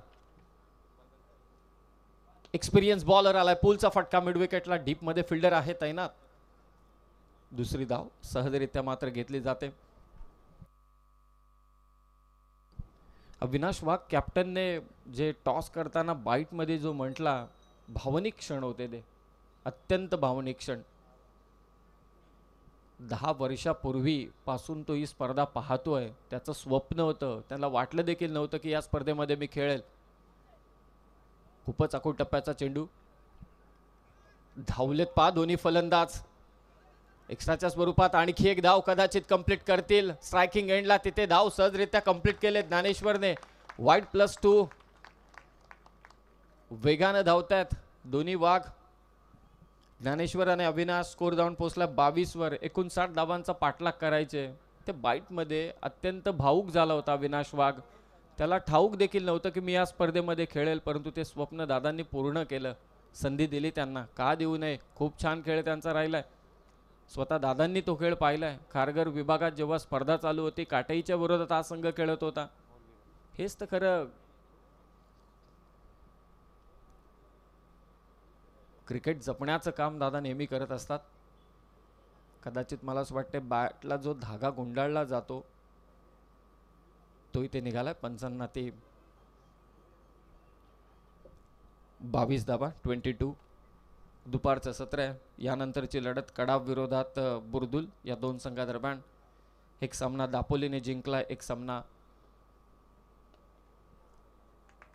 एक्सपिरियन्स बॉलर आलाय पूलचा फटका मिडविकेटला मध्ये फिल्डर आहे तैनात दुसरी धाव सहजरित्या मात्र घेतली जाते अविनाश वाघ कॅप्टनने जे टॉस करताना बाईटमध्ये जो म्हटला भावनिक क्षण होते ते अत्यंत भावनिक क्षण दहा वर्षापूर्वीपासून तो ही स्पर्धा पाहतोय त्याचं स्वप्न होतं त्याला वाटलं देखील नव्हतं की या स्पर्धेमध्ये मी खेळेल खूपच अखूट टप्प्याचा चेंडू धावलेत पा दोन्ही फलंदाज एक्स्ट्राच्या स्वरूपात आणखी एक धाव कदाचित कंप्लीट करतील स्ट्रायकिंग एंडला तिथे धाव सहजरित्या कंप्लीट केले ज्ञानेश्वरने वाईट प्लस टू वेगानं धावतायत दोन्ही वाघ ज्ञानेश्वर आणि अविनाश स्कोर जाऊन पोहोचला बावीसवर एकोणसाठ धावांचा पाठलाग करायचे ते बाईटमध्ये अत्यंत भाऊक झाला होता अविनाश वाघ त्याला ठाऊक देखील नव्हतं की मी या स्पर्धेमध्ये खेळेल परंतु ते स्वप्न दादांनी पूर्ण केलं संधी दिली त्यांना का देऊ नये खूप छान खेळ त्यांचा राहिला स्वतः दादांनी तो खेळ पाहिला आहे खारघर विभागात जेव्हा स्पर्धा चालू होती काटईच्या विरोधात हा संघ खेळत होता हेच तर खरं क्रिकेट जपण्याचं काम दादा नेहमी करत असतात कदाचित मला असं वाटते बॅटला जो धागा गुंडाळला जातो तो इथे निघाला पंचांना ते बावीस धाबा ट्वेंटी टू दुपारचं सत्र आहे यानंतरची लढत कडाव विरोधात बुरदुल या दोन संघादरम्यान एक सामना दापोलीने जिंकला एक सामना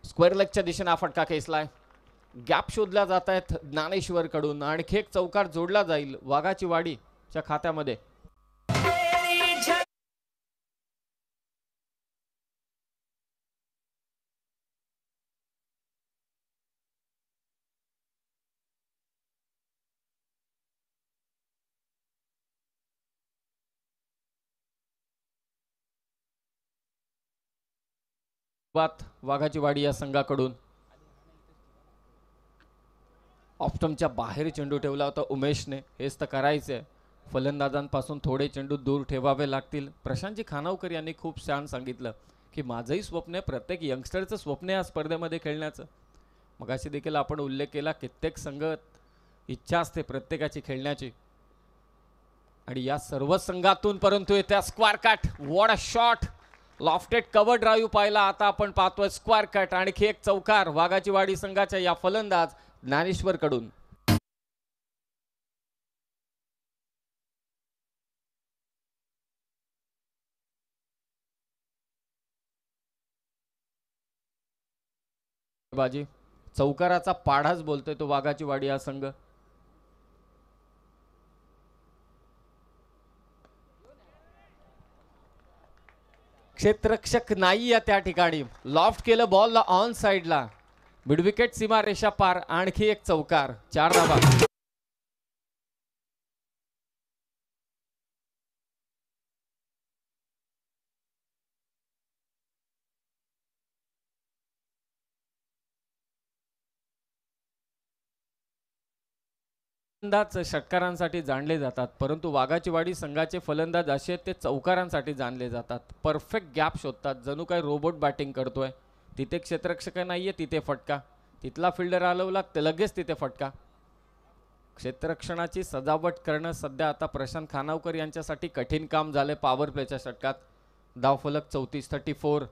स्क्वेअर लेगच्या दिशेने फटका खेचलाय गॅप शोधला जात आहेत ज्ञानेश्वरकडून आणखी एक चौकार जोडला जाईल वाघाची वाडीच्या खात्यामध्ये बात वाघाची वाडी या संघाकडून ऑप्टमच्या बाहेर चेंडू ठेवला होता उमेशने हेच तर करायचंय फलंदाजांपासून थोडे चेंडू दूर ठेवावे लागतील प्रशांतजी खानावकर यांनी खूप छान सांगितलं की माझंही स्वप्न आहे प्रत्येक यंगस्टरचं स्वप्न आहे या स्पर्धेमध्ये खेळण्याचं मगाशी देखील आपण उल्लेख केला कित्येक संघात इच्छा असते प्रत्येकाची खेळण्याची आणि या सर्व संघातून परंतु येत्या square cut what a shot lofted cover drive पाहिला आता आपण पाहतोय स्क्वेअर कट आणखी एक चौकार वाघाची वाडी संघाच्या या फलंदाज ज्ञानेश्वर कडून बाजी चौकाराचा पाढाच बोलतोय तो वाघाची वाडी हा संघ क्षेत्रक्षक नाही आहे त्या ठिकाणी लॉफ्ट केलं बॉलला ऑन साईडला मिडविकेट सीमा रेषा पार आणखी एक चौकार चार धावा फलंदाज षटकारांसाठी जाणले जातात परंतु वाघाची वाडी संघाचे फलंदाज असे ते चौकारांसाठी जाणले जातात परफेक्ट गॅप शोधतात जणू काय रोबोट बॅटिंग करतोय तिथे क्षेत्ररक्षक नाही आहे तिथे फटका तिथला फिल्डर आलवला ते लगेच तिथे फटका क्षेत्ररक्षणाची सजावट करणं सध्या आता प्रशांत खानावकर यांच्यासाठी कठीण काम झालं पॉवर प्लेच्या षटकात धावफलक चौतीस थर्टी फोर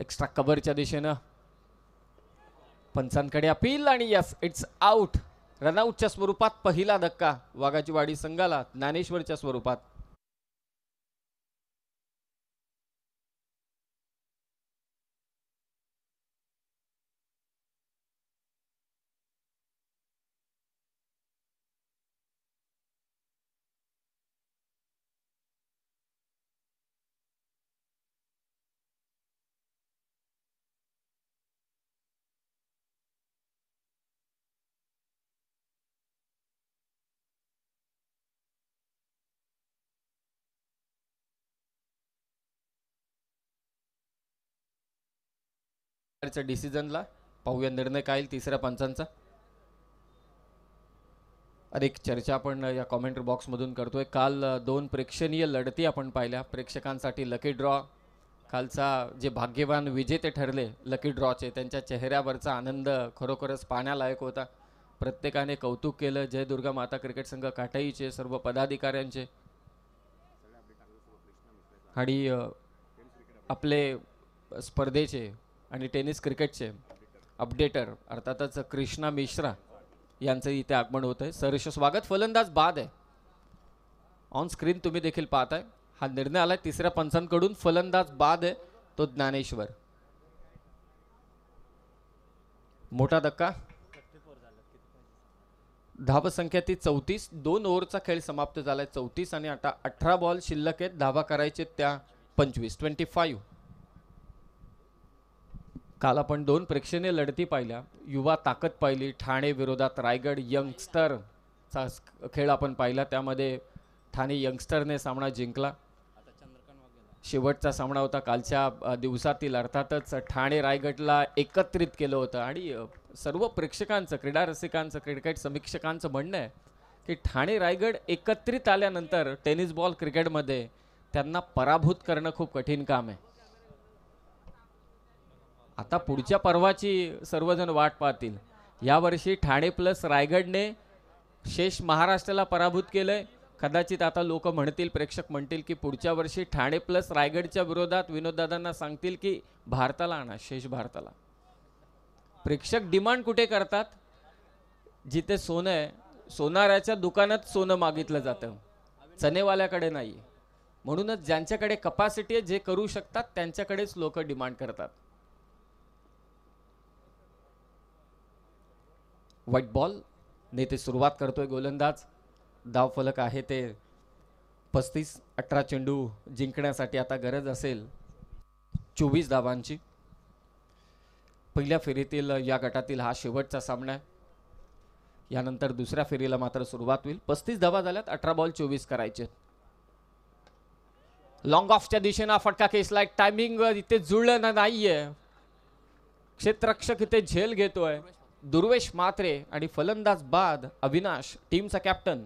एक्स्ट्रा कबरच्या दिशेनं पंचांकडे अपील आणि यस इट्स आउट रनआउटच्या स्वरूपात पहिला धक्का वाघाची वाडी संघाला ज्ञानेश्वरच्या स्वरूपात डिसिजनला पाहूया निर्णय काय तिसऱ्या पंचांचा अरे चर्चा आपण या बॉक्स बॉक्समधून करतोय काल दोन प्रेक्षणीय लढती आपण पाहिल्या प्रेक्षकांसाठी लकी ड्रॉ कालचा जे भाग्यवान विजेते ठरले लकी ड्रॉचे त्यांच्या चेहऱ्यावरचा आनंद खरोखरच पाहण्यालायक होता प्रत्येकाने कौतुक केलं जयदुर्गा माता क्रिकेट संघ काटाईचे सर्व पदाधिकाऱ्यांचे आणि आपले स्पर्धेचे आणि टेनिस क्रिकेटचे अपडेटर अर्थातच कृष्णा मिश्रा यांचं इथे आगमन होतं आहे सरश स्वागत फलंदाज बाद आहे ऑन स्क्रीन तुम्ही देखील पाहताय हा निर्णय आला आहे तिसऱ्या पंचांकडून फलंदाज बाद आहे तो ज्ञानेश्वर मोठा धक्का धाव संख्या ती चौतीस दोन ओव्हरचा खेळ समाप्त झाला चौतीस आणि आता अठरा बॉल शिल्लक आहेत धावा करायचे त्या पंचवीस ट्वेंटी फाईव्ह काल आपण दोन प्रेक्षणीय लढती पाहिल्या युवा ताकद पाहिली ठाणे विरोधात रायगड यंगस्टरचा खेळ आपण पाहिला त्यामध्ये ठाणे यंगस्टरने सामना जिंकला शेवटचा सामना होता कालच्या दिवसातील अर्थातच ठाणे रायगडला एकत्रित केलं होतं आणि सर्व प्रेक्षकांचं क्रीडा रसिकांचं क्रिकेट समीक्षकांचं म्हणणं आहे की ठाणे रायगड एकत्रित आल्यानंतर टेनिस बॉल क्रिकेटमध्ये त्यांना पराभूत करणं खूप कठीण काम आहे आता पुढच्या पर्वाची सर्वजण वाट पाहतील यावर्षी ठाणे प्लस रायगडने शेष महाराष्ट्राला पराभूत केलंय कदाचित आता लोक म्हणतील प्रेक्षक म्हणतील की पुढच्या वर्षी ठाणे प्लस रायगडच्या विरोधात विनोददादांना सांगतील की भारताला आणा शेष भारताला प्रेक्षक डिमांड कुठे करतात जिथे सोनं आहे सोनाऱ्याच्या दुकानात सोनं मागितलं जातं चनेवाल्याकडे नाही म्हणूनच ज्यांच्याकडे कपॅसिटी आहे जे करू शकतात त्यांच्याकडेच लोक डिमांड करतात व्हाईट बॉल ने ते सुरुवात करतोय गोलंदाज फलक आहे ते पस्तीस अठरा चेंडू जिंकण्यासाठी आता गरज असेल चोवीस धावांची पहिल्या फेरीतील या गटातील हा शेवटचा सामना आहे यानंतर दुसऱ्या फेरीला मात्र सुरुवात होईल पस्तीस धावा झाल्यात अठरा बॉल चोवीस करायचे लॉंग ऑफच्या दिशेनं फटका केसला टायमिंग इथे जुळलं नाहीये क्षेत्रक्षक इथे झेल घेतोय दुर्वेश मात्रे आणि फलंदाज बाद अविनाश टीमचा कॅप्टन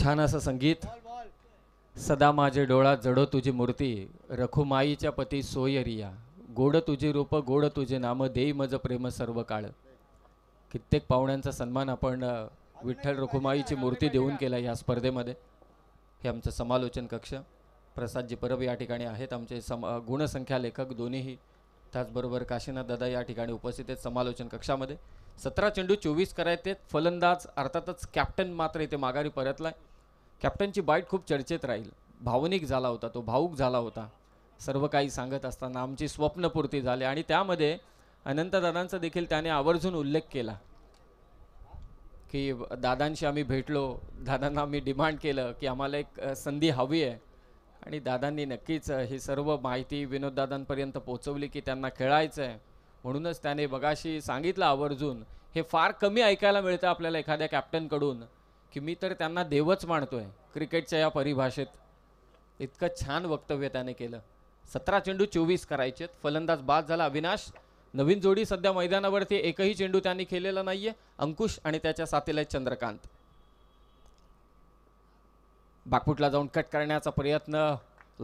छान असं संगीत सदा माझे डोळा जडो तुझी मूर्ती रखुमाईच्या पती सोयरिया गोड तुझे रूप गोड तुझे नाम देई मज प्रेम सर्व काळ कित्येक पाहुण्यांचा सन्मान आपण विठ्ठल रखुमाईची मूर्ती देऊन केला या स्पर्धेमध्ये हे आमचं समालोचन कक्ष प्रसादजी परब या ठिकाणी आहेत आमचे सम गुणसंख्या लेखक दोन्हीही त्याचबरोबर काशीनाथ दादा या ठिकाणी उपस्थित आहेत समालोचन कक्षामध्ये सतरा चेंडू चोवीस करायचे फलंदाज अर्थातच कॅप्टन मात्र इथे माघारी परतलाय कॅप्टनची बाईट खूप चर्चेत राहील भावनिक झाला होता तो भाऊक झाला होता सर्व काही सांगत असताना आमची स्वप्नपूर्ती झाली आणि त्यामध्ये अनंतदादांचा देखील त्याने आवर्जून उल्लेख केला की दादांशी आम्ही भेटलो दादांना आम्ही डिमांड केलं की आम्हाला एक संधी हवी आहे आणि दादांनी नक्कीच ही सर्व माहिती विनोददादांपर्यंत पोहोचवली की त्यांना खेळायचं आहे म्हणूनच त्याने बघाशी सांगितलं आवर्जून हे फार कमी ऐकायला मिळतं आपल्याला एखाद्या कॅप्टनकडून की मी तर त्यांना देवच मानतोय क्रिकेटच्या या परिभाषेत इतकं छान वक्तव्य त्याने केलं सतरा चेंडू चोवीस करायचे फलंदाज बाद झाला अविनाश नवीन जोडी सध्या मैदानावरती एकही चेंडू त्यांनी खेळलेला नाहीये अंकुश आणि त्याच्या साथीला चंद्रकांत बागपुटला जाऊन कट करण्याचा प्रयत्न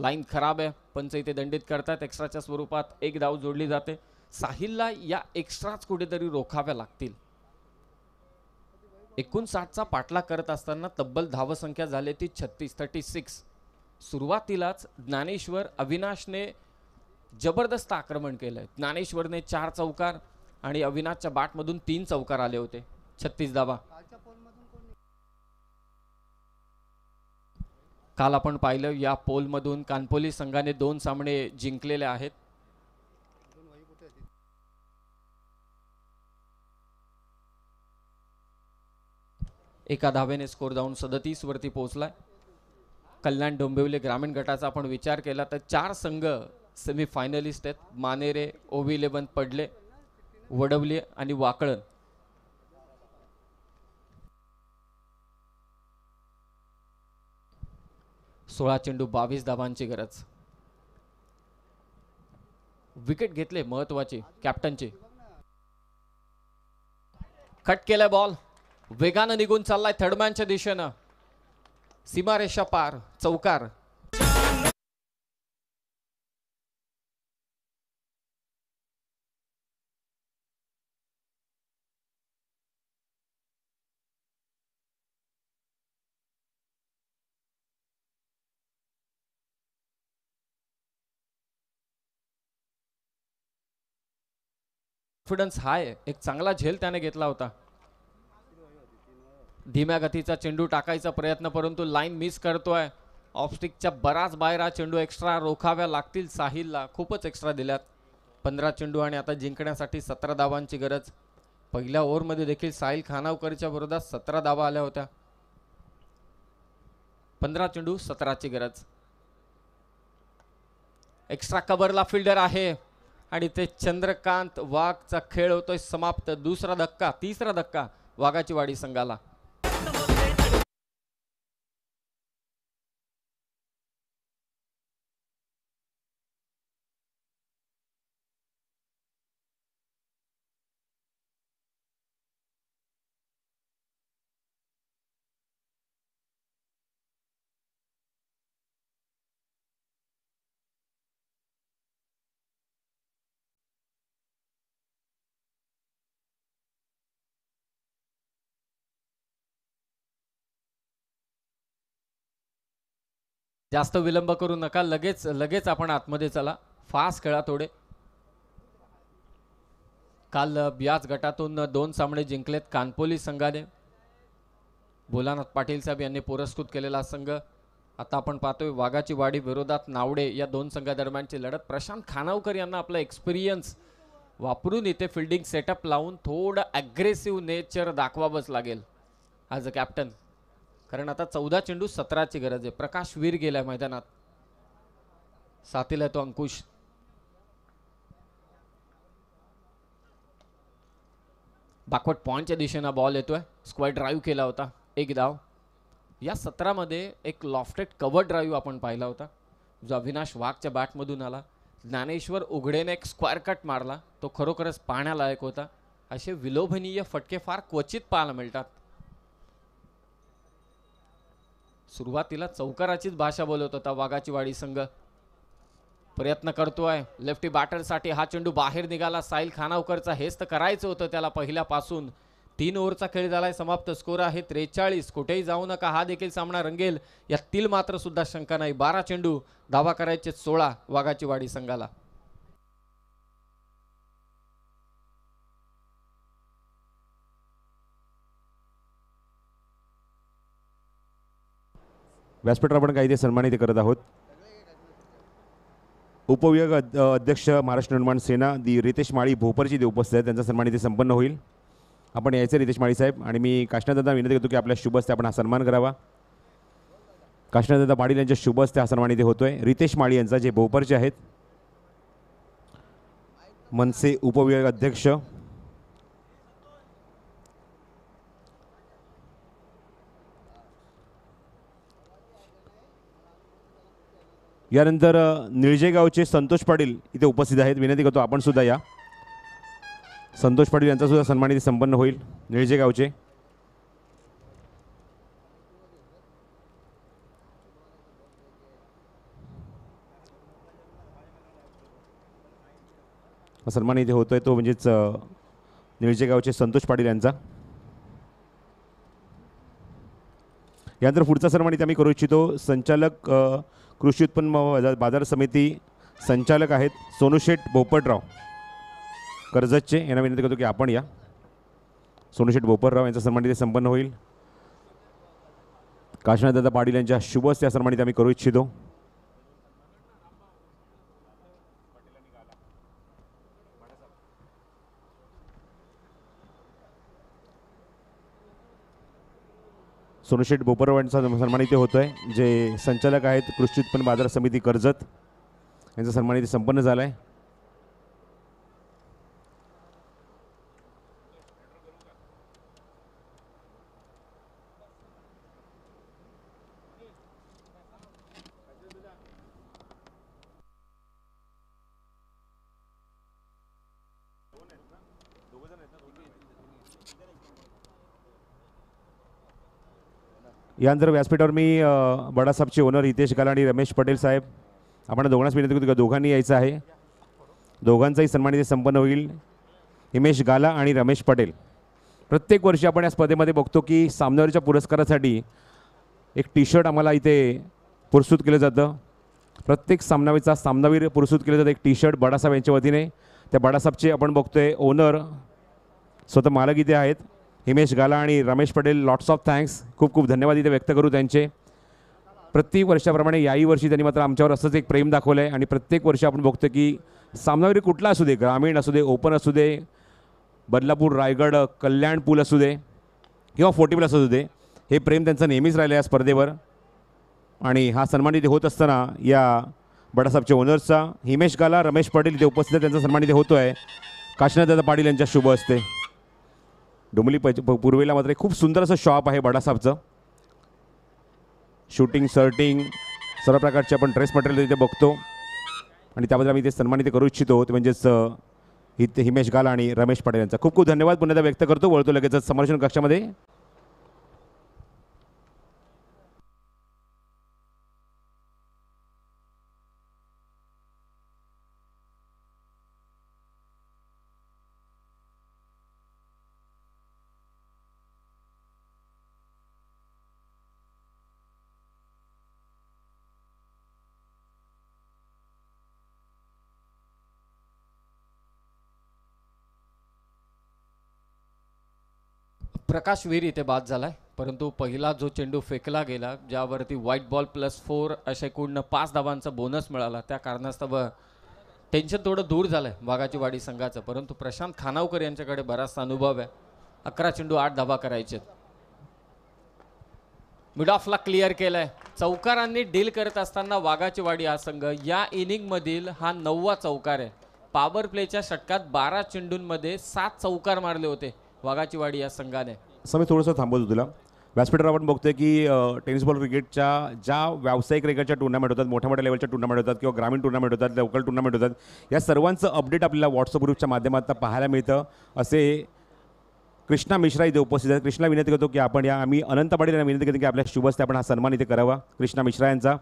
लाईन खराब आहे पंच इथे दंडित करतात एक्स्ट्राच्या स्वरूपात एक धाव जोडली जाते साहिलला या एक्स्ट्राच कुठेतरी रोखाव्या लागतील एकोणसाठचा पाठला करत असताना तब्बल धावसंख्या झाली ती छत्तीस थर्टी सिक्स सुरुवातीलाच ज्ञानेश्वर अविनाशने जबरदस्त आक्रमण केलं ज्ञानेश्वरने चार चौकार आणि अविनाशच्या बाटमधून तीन चौकार आले होते छत्तीस धावा काल आपण पाहिलं या पोलमधून कानपोली संघाने दोन सामने जिंकलेले आहेत एका धावेने स्कोर जाऊन वरती पोहोचलाय कल्याण डोंबिवली ग्रामीण गटाचा आपण विचार केला तर चार संघ सेमीफायनलिस्ट आहेत मानेरे ओवी इलेवन पडले वडवले आणि वाकळण सोळा चेंडू बावीस धावांची गरज विकेट घेतले महत्वाची कॅप्टनचे कट केलाय बॉल वेगानं निघून चाललाय थर्डमॅनच्या दिशेनं सीमारेषा पार चौकार कॉन्फिडन्स हाय एक चांगला झेल त्याने घेतला होता धीम्या गतीचा चेंडू टाकायचा प्रयत्न परंतु लाईन मिस करतोय ऑफस्टिकच्या बराच बाहेर हा चेंडू एक्स्ट्रा रोखाव्या लागतील साहिलला खूपच एक्स्ट्रा दिल्यात पंधरा चेंडू आणि आता जिंकण्यासाठी सतरा धावांची गरज पहिल्या ओव्हरमध्ये देखील साहिल खानावकरच्या विरोधात सतरा धावा आल्या होत्या पंधरा चेंडू सतराची गरज एक्स्ट्रा कबरला फिल्डर आहे आणि ते चंद्रकांत वाघचा खेळ होतोय समाप्त दुसरा धक्का तिसरा धक्का वाघाची वाडी संघाला जास्त विलंब करू नका लगेच लगेच आपण आतमध्ये चला फास्ट खेळा थोडे काल याच गटातून दोन सामने जिंकलेत कानपोली संघाने भोलानाथ पाटील साहेब यांनी पुरस्कृत केलेला संघ आता आपण पाहतोय वाघाची वाडी विरोधात नावडे या दोन संघादरम्यानची लढत प्रशांत खानावकर यांना आपला एक्सपिरियन्स वापरून इथे फिल्डिंग सेटअप लावून थोडं ॲग्रेसिव्ह नेचर दाखवावंच लागेल ॲज अ कॅप्टन कारण आता चौदा चेंडू सतराची गरज आहे प्रकाश वीर गेलाय मैदानात साथीला तो अंकुश बाकवट पॉईंटच्या दिशेनं बॉल येतोय स्क्वायर ड्राईव्ह केला होता एक धाव या सत्रामध्ये एक लॉफ्टेड कव्हर ड्राईव्ह आपण पाहिला होता जो अविनाश वाघच्या बॅटमधून आला ज्ञानेश्वर उघडेने एक स्क्वेअर कट मारला तो खरोखरच पाहण्यालायक होता असे विलोभनीय फटके फार क्वचित पाहायला मिळतात सुरुवातीला चौकाराचीच भाषा बोलत होता वाघाची वाडी संघ प्रयत्न करतोय लेफ्टी बॅटरसाठी हा चेंडू बाहेर निघाला साहिल खानावकरचा हेच तर करायचं होतं त्याला पहिल्यापासून तीन ओव्हरचा खेळ झालाय समाप्त स्कोर आहे त्रेचाळीस कुठेही जाऊ नका हा देखील सामना रंगेल यातील मात्र सुद्धा शंका नाही बारा चेंडू दावा करायचे सोळा वाघाची वाडी संघाला व्यासपीठावर आपण काही ते सन्मानित करत आहोत उपविभाग अध्यक्ष महाराष्ट्र निर्माण सेना दी रितेश माळी भोपरची ते उपस्थित आहेत त्यांचा सन्मान इथे संपन्न होईल आपण यायचं रितेश माळी साहेब आणि मी काशनाथदादा विनंती करतो की आपल्या शुभ आपण हा सन्मान करावा काशनाथदादा पाटील यांच्या शुभ हा सन्मान इथे होतोय रितेश माळी यांचा जे भोपरचे आहेत मनसे उपविभाग अध्यक्ष यानंतर निळजेगावचे संतोष पाटील इथे उपस्थित आहेत विनंती करतो आपण सुद्धा या संतोष पाटील सुद्धा सन्मान इथे संपन्न होईल निळजेगावचे सन्मान इथे होतोय तो म्हणजेच निळजेगावचे संतोष पाटील यांचा यानंतर पुढचा सन्मान इथे आम्ही करू इच्छितो संचालक कृषी उत्पन्न बाजार समिती संचालक आहेत सोनूशेठ बोपटराव कर्जतचे यांना विनंती करतो की आपण या सोनूशेठ बोपटराव यांचा सन्मान संपन्न होईल दादा पाटील यांच्या शुभस त्या सन्मानित आम्ही करू इच्छितो सोनशेठ बोपरवंटचा सन्मान इथे होतो आहे जे संचालक आहेत कृषी उत्पन्न बाजार समिती कर्जत यांचा सन्मान इथे संपन्न झाला आहे यानंतर व्यासपीठावर मी बडासाहेबचे ओनर हितेश गाला आणि रमेश पटेल साहेब आपण दोघांनाच विनंती करतो दोघांनी यायचं आहे दोघांचाही सन्मान इथे संपन्न होईल हिमेश गाला आणि रमेश पटेल प्रत्येक वर्षी आपण या स्पर्धेमध्ये बघतो की सामन्यावरच्या पुरस्कारासाठी एक टी शर्ट आम्हाला इथे पुरस्कृत केलं जातं प्रत्येक सामनावीचा सामनावीर पुरस्कृत केलं जातं एक टी शर्ट बाळासाहेब यांच्या वतीने त्या बाळासाहेबचे आपण बघतोय ओनर स्वतः मालक इथे आहेत हिमेश गाला आणि Ramesh Patel lots of thanks खूप खूप धन्यवाद इथे व्यक्त करू त्यांचे प्रत्येक वर्षाप्रमाणे याही वर्षी त्यांनी मात्र आमच्यावर असंच एक प्रेम दाखवलं आहे आणि प्रत्येक वर्षी आपण बघतो की सामनावीर कुठला असू दे ग्रामीण असू दे ओपन असू दे बदलापूर रायगड कल्याण पूल असू दे किंवा फोर्टीपूल असू दे हे प्रेम त्यांचं नेहमीच राहिलं या स्पर्धेवर आणि हा सन्मान इथे होत असताना या बडासाहेबच्या ओनर्सचा हिमेश गाला रमेश पाटील इथे उपस्थित त्यांचा सन्मान इथे होतो आहे काशीनाथ दादा पाटील यांच्या शुभ असते डोमली पूर्वेला मात्र खूप सुंदर असं शॉप आहे बडासाहेबचं शूटिंग सर्टिंग सर्व प्रकारचे आपण ड्रेस मटेरियल तिथे बघतो आणि त्याबद्दल आम्ही ते सन्मानित करू इच्छितो ते म्हणजेच हित हिमेश गाल आणि रमेश पाटील यांचा खूप खूप धन्यवाद पुन्हा व्यक्त करतो वळतो लगेचच समर्शन कक्षामध्ये प्रकाश वीर इथे बाद झालाय परंतु पहिला जो चेंडू फेकला गेला ज्यावरती व्हाईट बॉल प्लस फोर अशा एकूण पाच धावांचा बोनस मिळाला त्या कारणास्तव टेन्शन थोडं दूर झालंय वाघाची वाडी संघाचं परंतु प्रशांत खानावकर यांच्याकडे बराचसा अनुभव आहे अकरा चेंडू आठ धावा करायचे मिड ऑफला क्लिअर केलाय चौकारांनी डील करत असताना वाघाची वाडी हा संघ या इनिंगमधील हा नववा चौकार आहे पॉवर प्लेच्या षटकात बारा चेंडूंमध्ये सात चौकार मारले होते वाघाची वाडी या संघाने सर मी थोडंसं थांबवतो तुला व्यासपीठावर आपण बघतोय की टेनिस बॉल क्रिकेटच्या ज्या व्यावसायिक क्रिकेटच्या टुर्नामेंट होतात मोठ्या मोठ्या लेवलच्या टुर्नामेंट होतात किंवा ग्रामीण टुर्नामेंट होतात लोकल टुर्नामेंट होतात या सर्वांचं अपडेट आपल्याला व्हॉट्सअप ग्रुपच्या माध्यमात पाहायला मिळतं असे कृष्णा मिश्रा इथे उपस्थित आहेत कृष्णा विनंती करतो की आपण या आम्ही अनंत पाटील यांना विनंती करतो की आपल्या शुभस्ते आपण हा सन्मान इथे करावा कृष्णा मिश्रा यांचा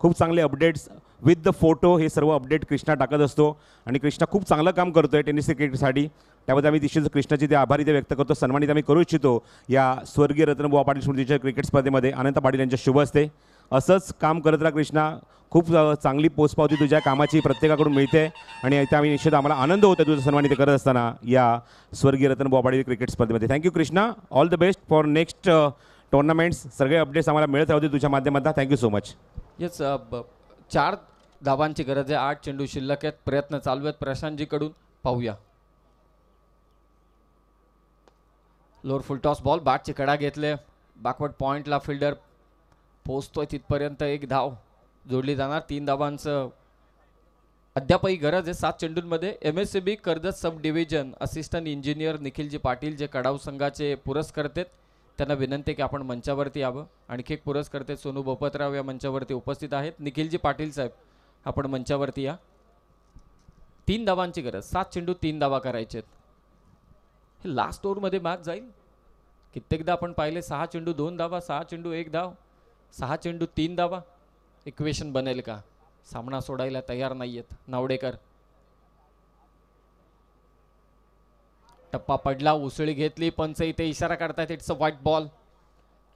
खूप चांगले अपडेट्स विथ द फोटो हे सर्व अपडेट कृष्णा टाकत असतो आणि कृष्णा खूप चांगलं काम करतो आहे टेनिस क्रिकेटसाठी त्यामध्ये आम्ही तिशीच कृष्णाची ते आभारी ते व्यक्त करतो सन्मानित आम्ही करू इच्छितो या स्वर्गीय रत्नबुवा पाटील स्मृतीच्या क्रिकेट स्पर्धेमध्ये अनंत पाटील यांच्या शुभ असते असंच काम करत राहा कृष्णा खूप चांगली पोचपावती तुझ्या कामाची प्रत्येकाकडून मिळते आणि इथे आम्ही निश्चित आम्हाला आनंद होतो तुझं सन्मानित करत असताना या स्वर्गीय रतन पाटील क्रिकेट स्पर्धेमध्ये thank you Krishna all the best for next tournaments सगळे अपडेट्स आम्हाला मिळत राहते तुझ्या माध्यमात थँक्यू सो मच येस चार धावांची गरज आहे आठ चेंडू शिल्लक आहेत प्रयत्न चालू आहेत प्रशांतजीकडून पाहूया लोअर फुल टॉस बॉल बाटचे कडा घेतले बाकवट पॉईंटला फिल्डर पोचतोय तिथपर्यंत एक धाव जोडली जाणार तीन धावांचं अद्यापही गरज आहे सात चेंडूंमध्ये M S C B Karjat sub division assistant engineer Nikhilji Patil जे कडाऊ संघाचे पुरस्कर्ते त्यांना विनंती की आपण मंचावरती यावं आणखी एक पुरस्कर्ते सोनू बोपतराव या मंचावरती उपस्थित आहेत निखिलजी पाटील साहेब आपण मंचावरती या तीन धावांची गरज सात चेंडू तीन धावा करायचे आहेत हे लास्ट ओवरमध्ये मॅच जाईल कित्येकदा आपण पाहिले सहा चेंडू दोन धावा सहा चेंडू एक धाव सहा चेंडू तीन धावा इक्वेशन बनेल का सामना सोडायला तयार नाही आहेत नावडेकर टप्पा पडला उसळी घेतली पंच इथे इशारा करतायत it's a white ball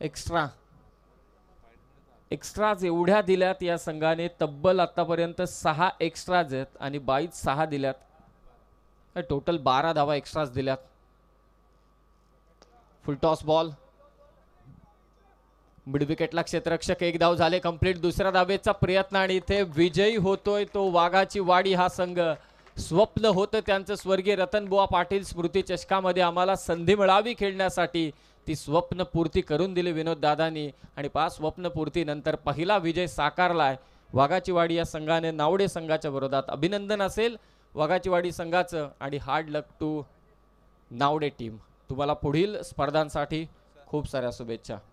extra extras एवढ्या दिल्यात या संघाने तब्बल आतापर्यंत सहा एक्स्ट्राज आहेत आणि बाईस सहा दिल्यात टोटल बारा धावा एक्स्ट्राज दिल्यात फुलटॉस बॉल मिडविकेटला क्षेत्ररक्षक एक धाव झाले कंप्लीट दुसऱ्या धावेचा प्रयत्न आणि इथे विजयी होतोय तो वाघाची वाडी हा संघ स्वप्न होतं त्यांचं स्वर्गीय रतनबुवा पाटील स्मृती चषकामध्ये आम्हाला संधी मिळावी खेळण्यासाठी ती स्वप्नपूर्ती करून दिली विनोद दादांनी आणि पाच स्वप्नपूर्तीनंतर पहिला विजय साकारला आहे वाघाचीवाडी या संघाने नावडे संघाच्या विरोधात अभिनंदन असेल वाघाचीवाडी संघाचं आणि hard luck to Navade team तुम्हाला पुढील स्पर्धांसाठी खूप साऱ्या शुभेच्छा